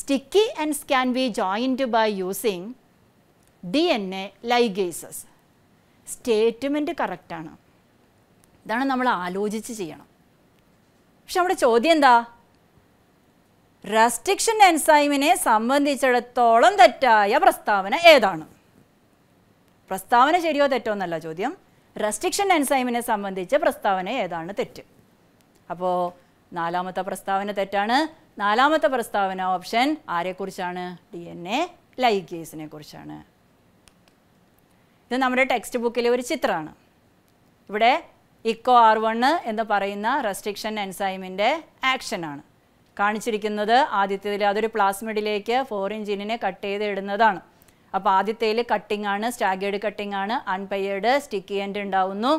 sticky and scan be joined by using D N A ligases statement കറക്റ്റാണ് ഇതാണ് നമ്മൾ ആലോചിച്ച് ചെയ്യണം പക്ഷെ നമ്മുടെ ചോദ്യം എന്താ റെസ്ട്രിക്ഷൻ എൻസൈമിനെ സംബന്ധിച്ചിടത്തോളം തെറ്റായ പ്രസ്താവന ഏതാണ് പ്രസ്താവന ശരിയോ തെറ്റോ എന്നല്ല ചോദ്യം റെസ്ട്രിക്ഷൻ എൻസൈമിനെ സംബന്ധിച്ച് പ്രസ്താവന ഏതാണ് തെറ്റ് അപ്പോൾ നാലാമത്തെ പ്രസ്താവന തെറ്റാണ് നാലാമത്തെ പ്രസ്താവന ഓപ്ഷൻ ആരെക്കുറിച്ചാണ് ഡി എൻ എ ലൈഗേസിനെ കുറിച്ചാണ് ഇത് നമ്മുടെ ടെക്സ്റ്റ് ബുക്കിലെ ഒരു ചിത്രമാണ് ഇവിടെ ഇക്കോ ആർ വണ് എന്ന് പറയുന്ന റെസ്ട്രിക്ഷൻ എൻസൈമിൻ്റെ ആക്ഷനാണ് കാണിച്ചിരിക്കുന്നത് ആദ്യത്തേതിൽ അതൊരു പ്ലാസ്മിഡിലേക്ക് ജീനിനെ കട്ട് ചെയ്ത് ഇടുന്നതാണ് അപ്പോൾ ആദ്യത്തേൽ കട്ടിംഗ് ആണ് സ്റ്റാഗേഡ് കട്ടിംഗ് ആണ് അൺപെയർഡ് സ്റ്റിക്കി എൻഡ് ഉണ്ടാവുന്നു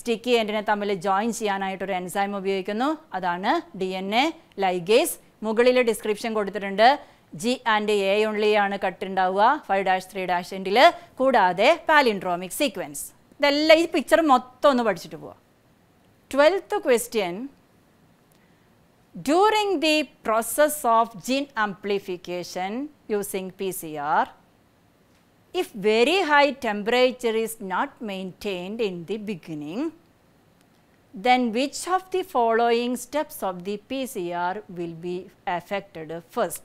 സ്റ്റിക്കി എൻഡിനെ തമ്മിൽ ജോയിൻ ചെയ്യാനായിട്ടൊരു എൻസൈം ഉപയോഗിക്കുന്നു അതാണ് ഡി എൻ എ ലൈഗേസ് മുകളിൽ ഡിസ്ക്രിപ്ഷൻ കൊടുത്തിട്ടുണ്ട് ജി ആൻഡ് എ ഉള്ളിയാണ് കട്ടുണ്ടാവുക ഫൈവ് ഡാഷ് ത്രീ ഡാഷ് എൻഡിൽ കൂടാതെ palindromic sequence The last picture, മൊത്തം ഒന്ന് പഠിച്ചിട്ട് പോവാം twelfth question during the process of gene amplification using P C R if very high temperature is not maintained in the beginning, then which of the following steps of the PCR will be affected first?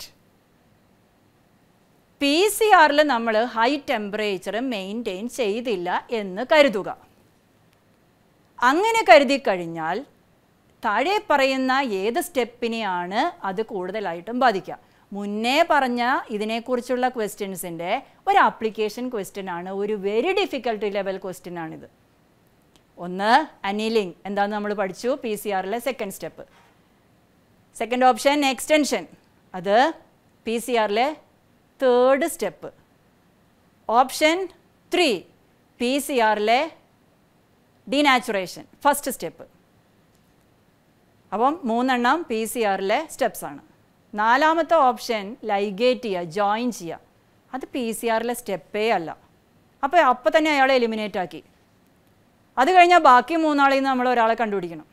P C ആറിൽ നമ്മൾ high temperature maintain ചെയ്തില്ല എന്ന് കരുതുക അങ്ങനെ കരുതി കഴിഞ്ഞാൽ താഴെ പറയുന്ന ഏത് സ്റ്റെപ്പിനെയാണ് അത് കൂടുതലായിട്ടും ബാധിക്കുക മുന്നേ പറഞ്ഞ ഇതിനെക്കുറിച്ചുള്ള ക്വസ്റ്റ്യൻസിൻ്റെ ഒരു ആപ്ലിക്കേഷൻ ക്വസ്റ്റ്യൻ ആണ് ഒരു വെരി ഡിഫിക്കൽട്ട് ലെവൽ ക്വസ്റ്റ്യൻ ആണിത് ഒന്ന് അനിലിംഗ് എന്താണെന്ന് നമ്മൾ പഠിച്ചു പി സി ആറിലെ second step second option extension അത് പി സി ആറിലെ third step option three P C ആറിലെ ഡീനാച്ചുറേഷൻ ഫസ്റ്റ് സ്റ്റെപ്പ് അപ്പം മൂന്നെണ്ണം പി സി ആറിലെ സ്റ്റെപ്സാണ് നാലാമത്തെ ഓപ്ഷൻ ലൈഗേറ്റ് ചെയ്യുക ജോയിൻ ചെയ്യുക അത് പി സി ആറിലെ സ്റ്റെപ്പേ അല്ല അപ്പോൾ അപ്പോൾ തന്നെ അയാളെ എലിമിനേറ്റ് ആക്കി അത് കഴിഞ്ഞാൽ ബാക്കി മൂന്നാളിൽ നിന്ന് നമ്മൾ ഒരാളെ കണ്ടുപിടിക്കണം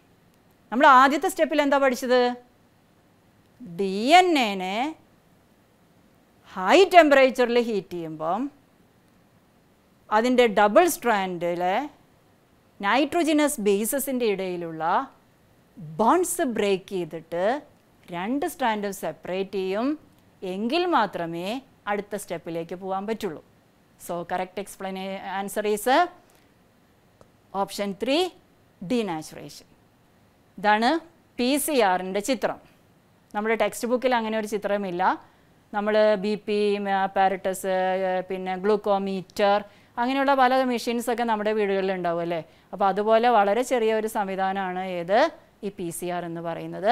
നമ്മൾ ആദ്യത്തെ സ്റ്റെപ്പിൽ എന്താ പഠിച്ചത് ഡി എൻ എനെ ഹൈ ടെമ്പറേച്ചറിൽ ഹീറ്റ് ചെയ്യുമ്പം അതിൻ്റെ ഡബിൾ സ്ട്രാൻഡിലെ നൈട്രോജിനസ് ബേസസിൻ്റെ ഇടയിലുള്ള ബോൺസ് ബ്രേക്ക് ചെയ്തിട്ട് രണ്ട് സ്ട്രാൻഡ് സെപ്പറേറ്റ് ചെയ്യും എങ്കിൽ മാത്രമേ അടുത്ത സ്റ്റെപ്പിലേക്ക് പോകാൻ പറ്റുള്ളൂ so correct explanation answer is option three denaturation ഇതാണ് പി സി ആറിൻ്റെ ചിത്രം നമ്മുടെ ടെക്സ്റ്റ് ബുക്കിൽ അങ്ങനെ ഒരു ചിത്രമില്ല നമ്മൾ ബി പി പാരറ്റസ് പിന്നെ ഗ്ലൂക്കോമീറ്റർ അങ്ങനെയുള്ള പല മെഷീൻസൊക്കെ നമ്മുടെ വീടുകളിൽ ഉണ്ടാവും അല്ലേ അപ്പോൾ അതുപോലെ വളരെ ചെറിയ ഒരു സംവിധാനമാണ് ഏത് ഈ പി സി ആർ എന്ന് പറയുന്നത്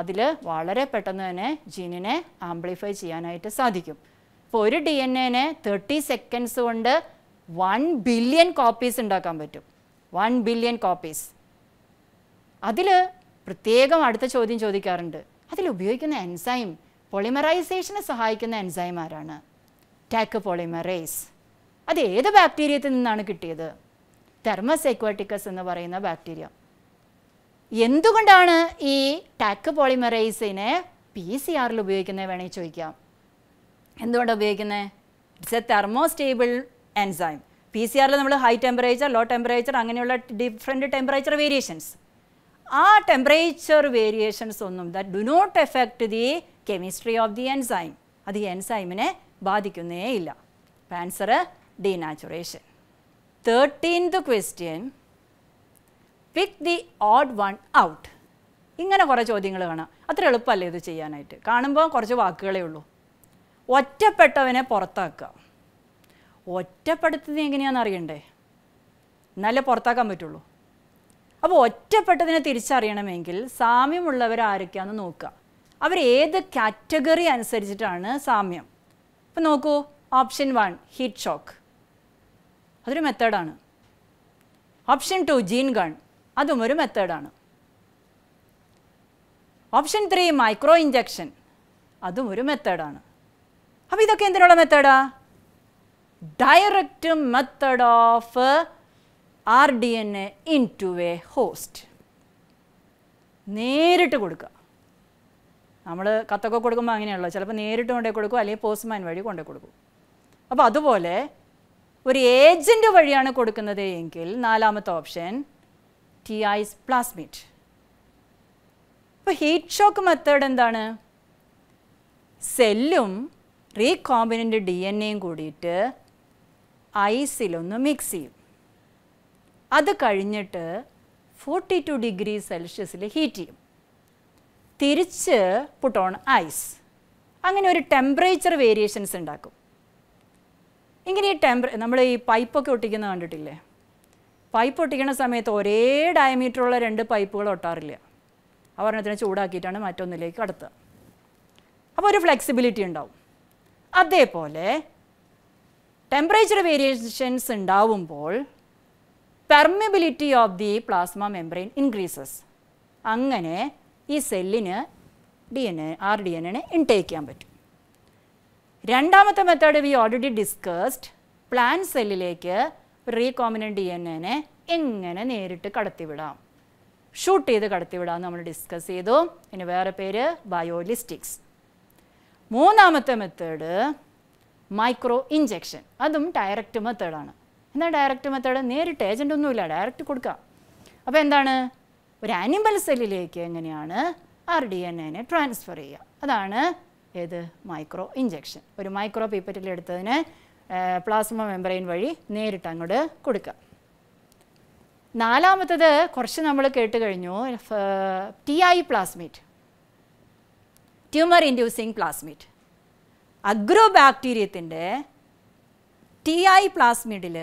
അതിൽ വളരെ പെട്ടെന്ന് തന്നെ ജീനിനെ ആംപ്ലിഫൈ ചെയ്യാനായിട്ട് സാധിക്കും ഇപ്പോൾ ഒരു ഡി എൻ എനെ തേർട്ടി സെക്കൻഡ്സ് കൊണ്ട് വൺ ബില്യൺ കോപ്പീസ് ഉണ്ടാക്കാൻ പറ്റും വൺ ബില്യൺ കോപ്പീസ് അതിൽ പ്രത്യേകം അടുത്ത ചോദ്യം ചോദിക്കാറുണ്ട് അതിൽ ഉപയോഗിക്കുന്ന എൻസൈം പോളിമറൈസേഷനെ സഹായിക്കുന്ന എൻസൈമാരാണ് ടാക്ക് പോളിമറൈസ് അത് ഏത് ബാക്ടീരിയത്തിൽ നിന്നാണ് കിട്ടിയത് തെർമസ് എന്ന് പറയുന്ന ബാക്ടീരിയ എന്തുകൊണ്ടാണ് ഈ ടാക്ക് പോളിമറൈസിനെ പി സി ആറിൽ ഉപയോഗിക്കുന്നത് വേണേൽ ചോദിക്കാം എന്തുകൊണ്ടാണ് ഉപയോഗിക്കുന്നത് it's a stable enzyme P C ആറിൽ നമ്മൾ ഹൈ ടെമ്പറേച്ചർ ലോ ടെമ്പറേച്ചർ അങ്ങനെയുള്ള ഡിഫറെൻറ്റ് ടെമ്പറേച്ചർ വേരിയേഷൻസ് ആ ടെമ്പറേച്ചർ വേരിയേഷൻസ് ഒന്നും that do not affect the chemistry of the enzyme അത് ഈ എൻസൈമിനെ ബാധിക്കുന്നേയില്ല അപ്പം answer denaturation thirteenth question pick the odd one out ഇങ്ങനെ കുറേ ചോദ്യങ്ങൾ കാണാം അത്ര എളുപ്പമല്ലേ ഇത് ചെയ്യാനായിട്ട് കാണുമ്പോൾ കുറച്ച് വാക്കുകളേ ഉള്ളൂ ഒറ്റപ്പെട്ടവനെ പുറത്താക്കുക ഒറ്റപ്പെടുത്തത് എങ്ങനെയാണെന്ന് അറിയണ്ടേ എന്നാലേ പുറത്താക്കാൻ പറ്റുള്ളൂ അപ്പോൾ ഒറ്റപ്പെട്ടതിനെ തിരിച്ചറിയണമെങ്കിൽ സാമ്യമുള്ളവർ ആരൊക്കെയാണെന്ന് നോക്കുക അവർ ഏത് കാറ്റഗറി അനുസരിച്ചിട്ടാണ് സാമ്യം ഇപ്പം നോക്കൂ ഓപ്ഷൻ വൺ ഹീറ്റ് ഷോക്ക് അതൊരു മെത്തേഡാണ് ഓപ്ഷൻ ടു ജീൻ ഗൺ അതും ഒരു മെത്തേഡാണ് ഓപ്ഷൻ ത്രീ മൈക്രോ ഇഞ്ചക്ഷൻ അതും ഒരു മെത്തേഡാണ് അപ്പോൾ ഇതൊക്കെ എന്തിനുള്ള മെത്തേഡാ direct method of R D N A into a host നേരിട്ട് കൊടുക്കുക നമ്മൾ കത്തൊക്കെ കൊടുക്കുമ്പോൾ അങ്ങനെയുള്ള ചിലപ്പോൾ നേരിട്ട് കൊണ്ടേ കൊടുക്കും അല്ലെങ്കിൽ പോസ്റ്റ്മാൻ വഴി കൊണ്ടേ കൊടുക്കും അപ്പോൾ അതുപോലെ ഒരു ഏജൻറ്റ് വഴിയാണ് കൊടുക്കുന്നത് എങ്കിൽ നാലാമത്തെ ഓപ്ഷൻ ടി ഐസ് പ്ലാസ്മിറ്റ് ഇപ്പോൾ ഹീറ്റ് ഷോക്ക് മെത്തേഡ് എന്താണ് സെല്ലും റീകോമ്പിനൻ്റ് ഡി എൻ എയും കൂടിയിട്ട് ഐസിലൊന്ന് മിക്സ് ചെയ്യും അത് കഴിഞ്ഞിട്ട് ഫോർട്ടി ടു ഡിഗ്രി സെൽഷ്യസിൽ ഹീറ്റ് ചെയ്യും തിരിച്ച് പുട്ട് ഓൺ ഐസ് അങ്ങനെ ഒരു ടെമ്പറേച്ചർ വേരിയേഷൻസ് ഉണ്ടാക്കും ഇങ്ങനെ ഈ ടെമ്പറ നമ്മൾ ഈ പൈപ്പൊക്കെ ഒട്ടിക്കുന്നത് കണ്ടിട്ടില്ലേ പൈപ്പ് ഒട്ടിക്കുന്ന സമയത്ത് ഒരേ ഡയമീറ്ററുള്ള രണ്ട് പൈപ്പുകൾ ഒട്ടാറില്ല അവരെണ്ണത്തിനെ ചൂടാക്കിയിട്ടാണ് മറ്റൊന്നിലേക്ക് കടത്തുക അപ്പോൾ ഒരു ഫ്ലെക്സിബിലിറ്റി ഉണ്ടാവും അതേപോലെ ടെമ്പറേച്ചർ വേരിയേഷൻസ് ഉണ്ടാവുമ്പോൾ permeability of the plasma membrane increases അങ്ങനെ ഈ സെല്ലിന് D N A R D N എനെ ഇൻടേക്ക് ചെയ്യാൻ പറ്റും രണ്ടാമത്തെ method we already discussed plant സെല്ലിലേക്ക് റീകോമിനൻ്റ് ഡി എൻ എനെ എങ്ങനെ നേരിട്ട് കടത്തിവിടാം ഷൂട്ട് ചെയ്ത് കടത്തിവിടാം നമ്മൾ ഡിസ്കസ് ചെയ്തു ഇനി വേറെ പേര് ബയോലിസ്റ്റിക്സ് മൂന്നാമത്തെ മെത്തേഡ് മൈക്രോ ഇഞ്ചെക്ഷൻ അതും ഡയറക്റ്റ് മെത്തേഡാണ് എന്നാൽ ഡയറക്റ്റ് മെത്തേഡ് നേരിട്ട് ഏജൻ്റ് ഒന്നുമില്ല ഡയറക്റ്റ് കൊടുക്കുക അപ്പോൾ എന്താണ് ഒരു ആനിമൽ സെല്ലിലേക്ക് എങ്ങനെയാണ് ആർ ഡി എൻ എനെ ട്രാൻസ്ഫർ ചെയ്യുക അതാണ് ഏത് മൈക്രോ ഇഞ്ചെക്ഷൻ ഒരു മൈക്രോ പീപ്പറ്റിൽ എടുത്തതിന് പ്ലാസ്മ മെമ്പറൈൻ വഴി നേരിട്ട് അങ്ങോട്ട് കൊടുക്കുക നാലാമത്തത് കുറച്ച് നമ്മൾ കേട്ട് കഴിഞ്ഞു T I plasmid tumour inducing plasmid അഗ്രോ ബാക്ടീരിയത്തിൻ്റെ ടി ഐ പ്ലാസ്മിഡിൽ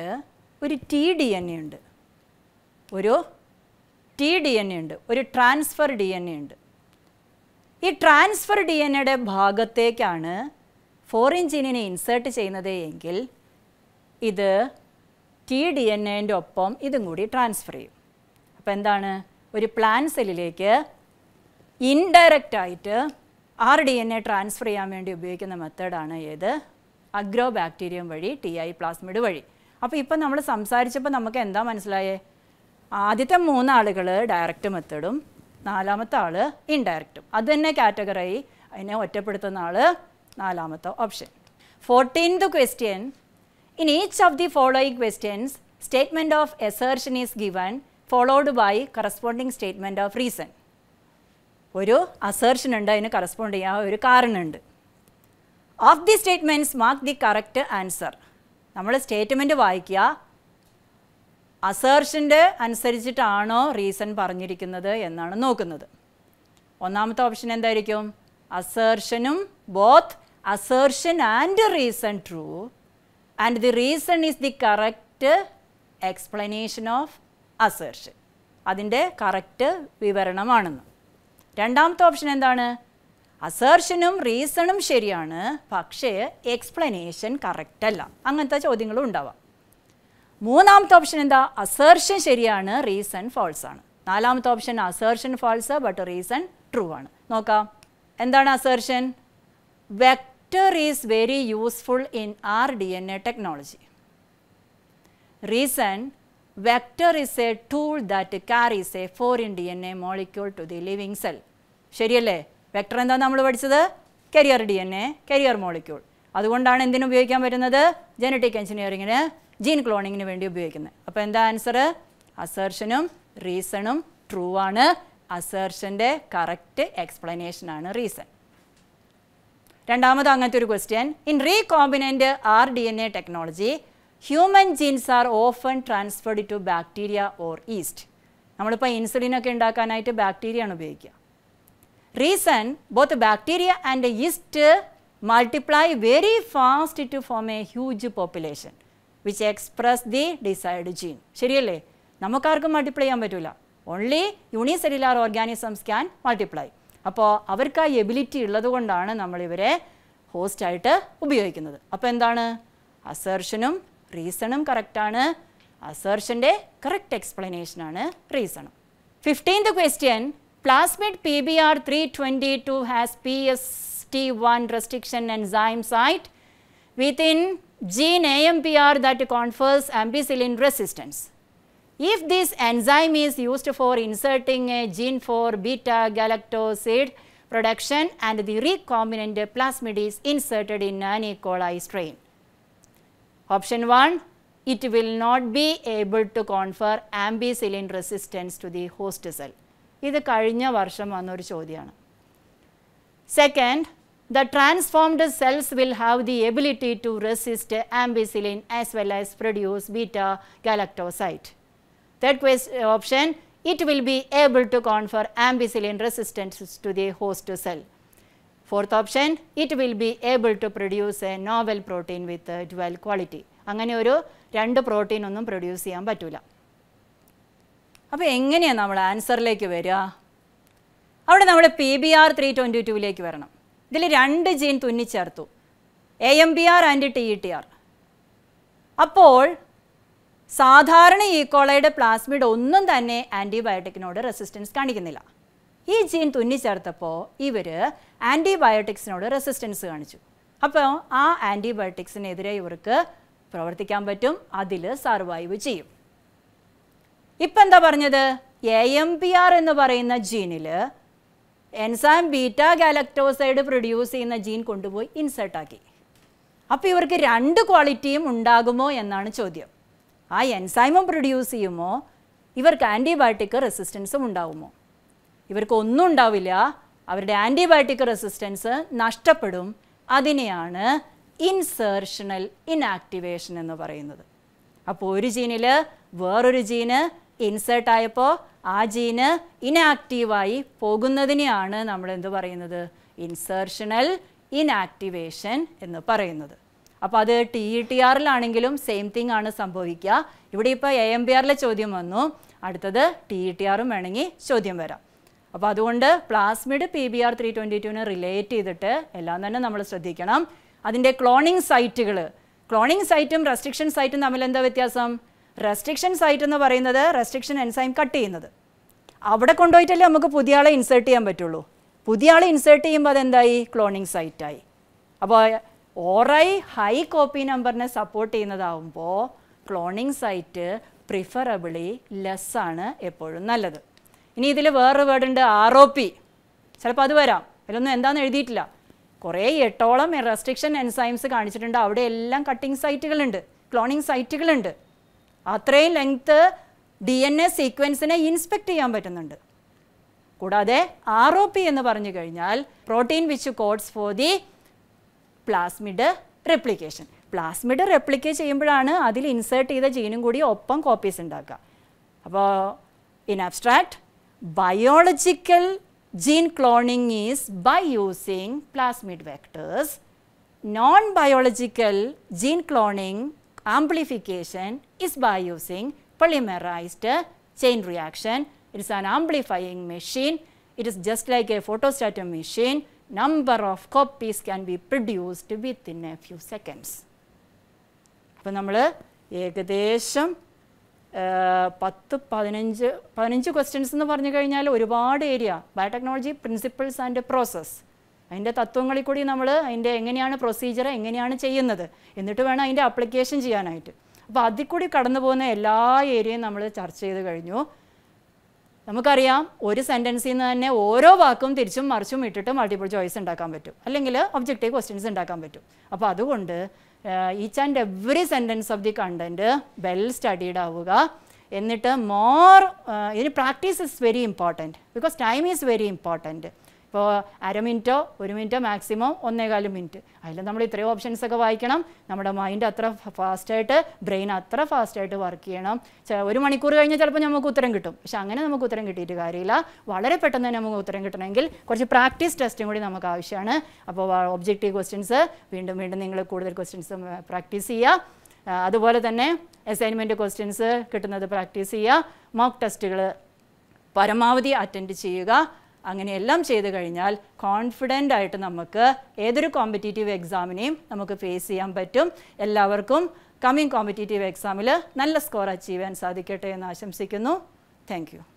ഒരു ടി ഡി എൻ എ ഉണ്ട് ഒരു ടി ഡി എൻ എ ഉണ്ട് ഒരു ട്രാൻസ്ഫർ ഡി എൻ എ ഉണ്ട് ഈ ട്രാൻസ്ഫർ ഡി എൻ എയുടെ ഭാഗത്തേക്കാണ് ഫോറിൻ ജീനിനെ ഇൻസേർട്ട് ചെയ്യുന്നത് എങ്കിൽ ഇത് ടി ഡി എൻ എൻ്റെ ഒപ്പം ഇതും കൂടി ട്രാൻസ്ഫർ ചെയ്യും അപ്പോൾ എന്താണ് ഒരു പ്ലാൻ സെല്ലിലേക്ക് ഇൻഡയറക്റ്റ് ആയിട്ട് R D N A transfer ചെയ്യാൻ വേണ്ടി ഉപയോഗിക്കുന്ന മെത്തേഡാണ് ഏത് അഗ്രോ ബാക്ടീരിയം വഴി ടി ഐ പ്ലാസ്മിഡ് വഴി അപ്പോൾ ഇപ്പം നമ്മൾ സംസാരിച്ചപ്പോൾ നമുക്ക് എന്താ മനസ്സിലായേ ആദ്യത്തെ മൂന്നാളുകൾ ഡയറക്റ്റ് മെത്തേഡും നാലാമത്തെ ആൾ ഇൻഡയറക്റ്റും അത് തന്നെ കാറ്റഗറി അതിനെ ഒറ്റപ്പെടുത്തുന്ന ആൾ നാലാമത്തെ option fourteenth question in each of the following questions statement of assertion is given followed by corresponding statement of reason ഒരു അസേർഷൻ ഉണ്ട് അതിന് കറസ്പോണ്ട് ചെയ്യാൻ ഒരു കാരണമുണ്ട് of the statements mark the correct answer നമ്മൾ സ്റ്റേറ്റ്മെൻറ്റ് വായിക്കുക അസേർഷൻ്റെ അനുസരിച്ചിട്ടാണോ റീസൺ പറഞ്ഞിരിക്കുന്നത് എന്നാണ് നോക്കുന്നത് ഒന്നാമത്തെ ഓപ്ഷൻ എന്തായിരിക്കും അസേർഷനും both assertion and reason true and the reason is the correct explanation of assertion അതിൻ്റെ കറക്റ്റ് വിവരണമാണെന്ന് രണ്ടാമത്തെ ഓപ്ഷൻ എന്താണ് അസേർഷനും റീസണും ശരിയാണ് പക്ഷേ എക്സ്പ്ലനേഷൻ കറക്റ്റല്ല അങ്ങനത്തെ ചോദ്യങ്ങളും ഉണ്ടാവാം മൂന്നാമത്തെ ഓപ്ഷൻ എന്താ അസേർഷൻ ശരിയാണ് റീസൺ ഫോൾസ് ആണ് നാലാമത്തെ option assertion false but reason true ആണ് നോക്കാം എന്താണ് assertion vector is very useful in R D N A technology reason vector is a tool that carries a foreign D N A molecule to the living cell ശരിയല്ലേ vector എന്താ നമ്മൾ പഠിച്ചത് carrier D N A carrier molecule അതുകൊണ്ടാണ് എന്തിനു ഉപയോഗിക്കാൻ പറ്റുന്നത് genetic എഞ്ചിനീയറിങ്ങിന് gene ക്ലോണിങ്ങിന് വേണ്ടി ഉപയോഗിക്കുന്നത് അപ്പോൾ എന്താ ആൻസർ അസേർഷനും റീസണും ട്രൂ ആണ് അസേർഷൻ്റെ കറക്റ്റ് ആണ് റീസൺ രണ്ടാമത് അങ്ങനത്തെ ഒരു question in recombinant R D N A technology human genes are often transferred to bacteria or yeast നമ്മളിപ്പോൾ ഇൻസുലിനൊക്കെ ഉണ്ടാക്കാനായിട്ട് ആണ് ഉപയോഗിക്കുക reason both bacteria and yeast multiply very fast to form a huge population. Which express the desired gene ശരിയല്ലേ നമുക്കാർക്കും multiply ചെയ്യാൻ പറ്റില്ല only unicellular organisms can multiply അപ്പോൾ അവർക്ക് ആ എബിലിറ്റി ഉള്ളതുകൊണ്ടാണ് നമ്മൾ ഇവരെ ഹോസ്റ്റായിട്ട് ഉപയോഗിക്കുന്നത് അപ്പോൾ എന്താണ് അസേർഷനും റീസണും കറക്റ്റാണ് അസേർഷൻ്റെ കറക്റ്റ് എക്സ്പ്ലനേഷനാണ് റീസണും fifteenth question plasmid P B R three twenty two has plasmid PBR322 has PST1 restriction enzyme site within gene AMPR that confers ampicillin resistance. If this enzyme is used for inserting a gene for beta galactoside production and the recombinant plasmid is inserted in an E. coli strain. Option 1, it will not be able to confer ampicillin resistance to the host cell. ഇത് കഴിഞ്ഞ വർഷം വന്നൊരു Second, the transformed cells will have the ability to resist ampicillin as well as produce beta galactoside. Third question, option, it will be able to confer ampicillin resistance to the host cell. Fourth option, it will be able to produce a novel protein with dual quality. അങ്ങനെ ഒരു രണ്ട് protein ഒന്നും produce ചെയ്യാൻ പറ്റില്ല അപ്പോൾ എങ്ങനെയാണ് നമ്മൾ ആൻസറിലേക്ക് വരിക അവിടെ നമ്മൾ P B R three twenty വരണം ഇതിൽ രണ്ട് ജീൻ തുന്നിച്ചേർത്തു A M B R and T E T R അപ്പോൾ സാധാരണ ഈക്കോളയുടെ e. പ്ലാസ്മിഡ് ഒന്നും തന്നെ ആൻറ്റിബയോട്ടിക്കിനോട് റെസിസ്റ്റൻസ് കാണിക്കുന്നില്ല ഈ ജീൻ തുന്നിച്ചേർത്തപ്പോൾ ഇവർ ആൻറ്റിബയോട്ടിക്സിനോട് റെസിസ്റ്റൻസ് കാണിച്ചു അപ്പോൾ ആ ആൻറ്റിബയോട്ടിക്സിനെതിരെ ഇവർക്ക് പ്രവർത്തിക്കാൻ പറ്റും അതിൽ സർവൈവ് ചെയ്യും ഇപ്പം എന്താ പറഞ്ഞത് എ എം പി ആർ എന്ന് പറയുന്ന ജീനിൽ എൻസാം ബീറ്റ ഗാലക്ടോസൈഡ് പ്രൊഡ്യൂസ് ചെയ്യുന്ന ജീൻ കൊണ്ടുപോയി ഇൻസേർട്ടാക്കി അപ്പോൾ ഇവർക്ക് രണ്ട് ക്വാളിറ്റിയും ഉണ്ടാകുമോ എന്നാണ് ചോദ്യം ആ എൻസൈമും പ്രൊഡ്യൂസ് ചെയ്യുമോ ഇവർക്ക് ആൻറ്റിബയോട്ടിക് റെസിസ്റ്റൻസും ഉണ്ടാവുമോ ഇവർക്ക് ഒന്നും ഉണ്ടാവില്ല അവരുടെ ആൻറ്റിബയോട്ടിക് റെസിസ്റ്റൻസ് നഷ്ടപ്പെടും അതിനെയാണ് ഇൻസേർഷണൽ ഇൻആക്ടിവേഷൻ എന്ന് പറയുന്നത് അപ്പോൾ ഒരു ജീനിൽ വേറൊരു ജീന് ഇൻസേർട്ടായപ്പോൾ ആ ജീന് ഇനാക്റ്റീവായി പോകുന്നതിനെയാണ് നമ്മൾ എന്ത് പറയുന്നത് ഇൻസേർഷണൽ ഇനാക്ടിവേഷൻ എന്ന് പറയുന്നത് അപ്പോൾ അത് ടി ഇ e ടി ആറിലാണെങ്കിലും സെയിം തിങ് ആണ് സംഭവിക്കുക ഇവിടെ ഇപ്പോൾ എ എം പി ആറിലെ ചോദ്യം വന്നു അടുത്തത് ടി ഇ ടി ആറും വേണമെങ്കിൽ ചോദ്യം വരാം അപ്പോൾ അതുകൊണ്ട് plasmid P B R three twenty ടുവിനെ റിലേറ്റ് ചെയ്തിട്ട് എല്ലാം തന്നെ നമ്മൾ ശ്രദ്ധിക്കണം അതിൻ്റെ ക്ലോണിങ് സൈറ്റുകൾ ക്ലോണിങ് സൈറ്റും റെസ്ട്രിക്ഷൻ സൈറ്റും തമ്മിൽ എന്താ വ്യത്യാസം റെസ്ട്രിക്ഷൻ സൈറ്റ് എന്ന് പറയുന്നത് റെസ്ട്രിക്ഷൻ എൻസൈം കട്ട് ചെയ്യുന്നത് അവിടെ കൊണ്ടുപോയിട്ടല്ലേ നമുക്ക് പുതിയ ആളെ ഇൻസേർട്ട് ചെയ്യാൻ പറ്റുള്ളൂ പുതിയ ആളെ ഇൻസേർട്ട് ചെയ്യുമ്പോൾ അതെന്തായി ക്ലോണിങ് സൈറ്റായി അപ്പോൾ ഓറായി ഹൈ കോപ്പി നമ്പറിനെ സപ്പോർട്ട് ചെയ്യുന്നതാവുമ്പോൾ ക്ലോണിങ് സൈറ്റ് പ്രിഫറബിളി ലെസ്സാണ് എപ്പോഴും നല്ലത് ഇനി ഇതിൽ വേറൊരു വേർഡുണ്ട് ആർ ഒ പി ചിലപ്പോൾ അത് വരാം അതിലൊന്നും എന്താന്ന് എഴുതിയിട്ടില്ല കുറേ എട്ടോളം റെസ്ട്രിക്ഷൻ എൻസൈംസ് കാണിച്ചിട്ടുണ്ട് അവിടെ എല്ലാം കട്ടിങ് സൈറ്റുകളുണ്ട് ക്ലോണിങ് സൈറ്റുകളുണ്ട് അത്രയും ലെങ്ത്ത് ഡി എൻ എ സീക്വൻസിനെ ഇൻസ്പെക്ട് ചെയ്യാൻ പറ്റുന്നുണ്ട് കൂടാതെ ആർ ഒ പി എന്ന് പറഞ്ഞു കഴിഞ്ഞാൽ protein which codes for the plasmid replication plasmid replicate ചെയ്യുമ്പോഴാണ് അതിൽ ഇൻസേർട്ട് ചെയ്ത ജീനും കൂടി ഒപ്പം കോപ്പീസ് ഉണ്ടാക്കുക അപ്പോൾ in abstract biological gene cloning is by using plasmid vectors non biological gene cloning amplification is by using polymerized chain reaction. It is an amplifying machine. It is just like a photostator machine. Number of copies can be produced within a few seconds. അപ്പോൾ നമ്മൾ ഏകദേശം പത്ത് പതിനഞ്ച് പതിനഞ്ച് questions എന്ന് പറഞ്ഞു കഴിഞ്ഞാൽ ഒരുപാട് area biotechnology principles and process അതിൻ്റെ തത്വങ്ങളിൽ കൂടി നമ്മൾ അതിൻ്റെ എങ്ങനെയാണ് പ്രൊസീജിയർ എങ്ങനെയാണ് ചെയ്യുന്നത് എന്നിട്ട് വേണം അതിൻ്റെ അപ്ലിക്കേഷൻ ചെയ്യാനായിട്ട് അപ്പോൾ അതിൽ കൂടി കടന്നു പോകുന്ന എല്ലാ ഏരിയയും നമ്മൾ ചർച്ച ചെയ്ത് കഴിഞ്ഞു നമുക്കറിയാം ഒരു സെൻറ്റൻസിൽ നിന്ന് തന്നെ ഓരോ വാക്കും തിരിച്ചും മറിച്ചും ഇട്ടിട്ട് മൾട്ടിപ്പിൾ ചോയ്സ് ഉണ്ടാക്കാൻ പറ്റും അല്ലെങ്കിൽ ഒബ്ജക്റ്റീവ് ക്വസ്റ്റ്യൻസ് ഉണ്ടാക്കാൻ പറ്റും അപ്പോൾ അതുകൊണ്ട് each and every sentence of the content well studied ആവുക എന്നിട്ട് മോർ ഇതിന് practice is very important because time is very important ഇപ്പോൾ അര മിനിറ്റോ ഒരു മിനിറ്റോ മാക്സിമം ഒന്നേകാല് മിനിറ്റ് അതിൽ നമ്മൾ ഇത്രയും ഓപ്ഷൻസ് ഒക്കെ വായിക്കണം നമ്മുടെ മൈൻഡ് അത്ര ഫാസ്റ്റായിട്ട് ബ്രെയിൻ അത്ര ഫാസ്റ്റായിട്ട് വർക്ക് ചെയ്യണം ഒരു മണിക്കൂർ കഴിഞ്ഞാൽ ചിലപ്പോൾ നമുക്ക് ഉത്തരം കിട്ടും പക്ഷെ അങ്ങനെ നമുക്ക് ഉത്തരം കിട്ടിയിട്ട് കാര്യമില്ല വളരെ പെട്ടെന്ന് തന്നെ നമുക്ക് ഉത്തരം കിട്ടണമെങ്കിൽ കുറച്ച് പ്രാക്ടീസ് ടെസ്റ്റും കൂടി നമുക്ക് ആവശ്യമാണ് അപ്പോൾ ഒബ്ജക്റ്റീവ് ക്വസ്റ്റ്യൻസ് വീണ്ടും വീണ്ടും നിങ്ങൾ കൂടുതൽ ക്വസ്റ്റ്യൻസ് പ്രാക്ടീസ് ചെയ്യുക അതുപോലെ തന്നെ അസൈൻമെൻറ്റ് ക്വസ്റ്റ്യൻസ് കിട്ടുന്നത് പ്രാക്ടീസ് ചെയ്യുക മോക്ക് ടെസ്റ്റുകൾ പരമാവധി അറ്റൻഡ് ചെയ്യുക അങ്ങനെയെല്ലാം ചെയ്തു കഴിഞ്ഞാൽ കോൺഫിഡൻ്റ് ആയിട്ട് നമുക്ക് ഏതൊരു കോമ്പറ്റീറ്റീവ് എക്സാമിനെയും നമുക്ക് ഫേസ് ചെയ്യാൻ പറ്റും എല്ലാവർക്കും കമ്മിങ് കോമ്പറ്റീറ്റീവ് എക്സാമിൽ നല്ല സ്കോർ അച്ചീവ് ചെയ്യാൻ സാധിക്കട്ടെ എന്ന് ആശംസിക്കുന്നു താങ്ക്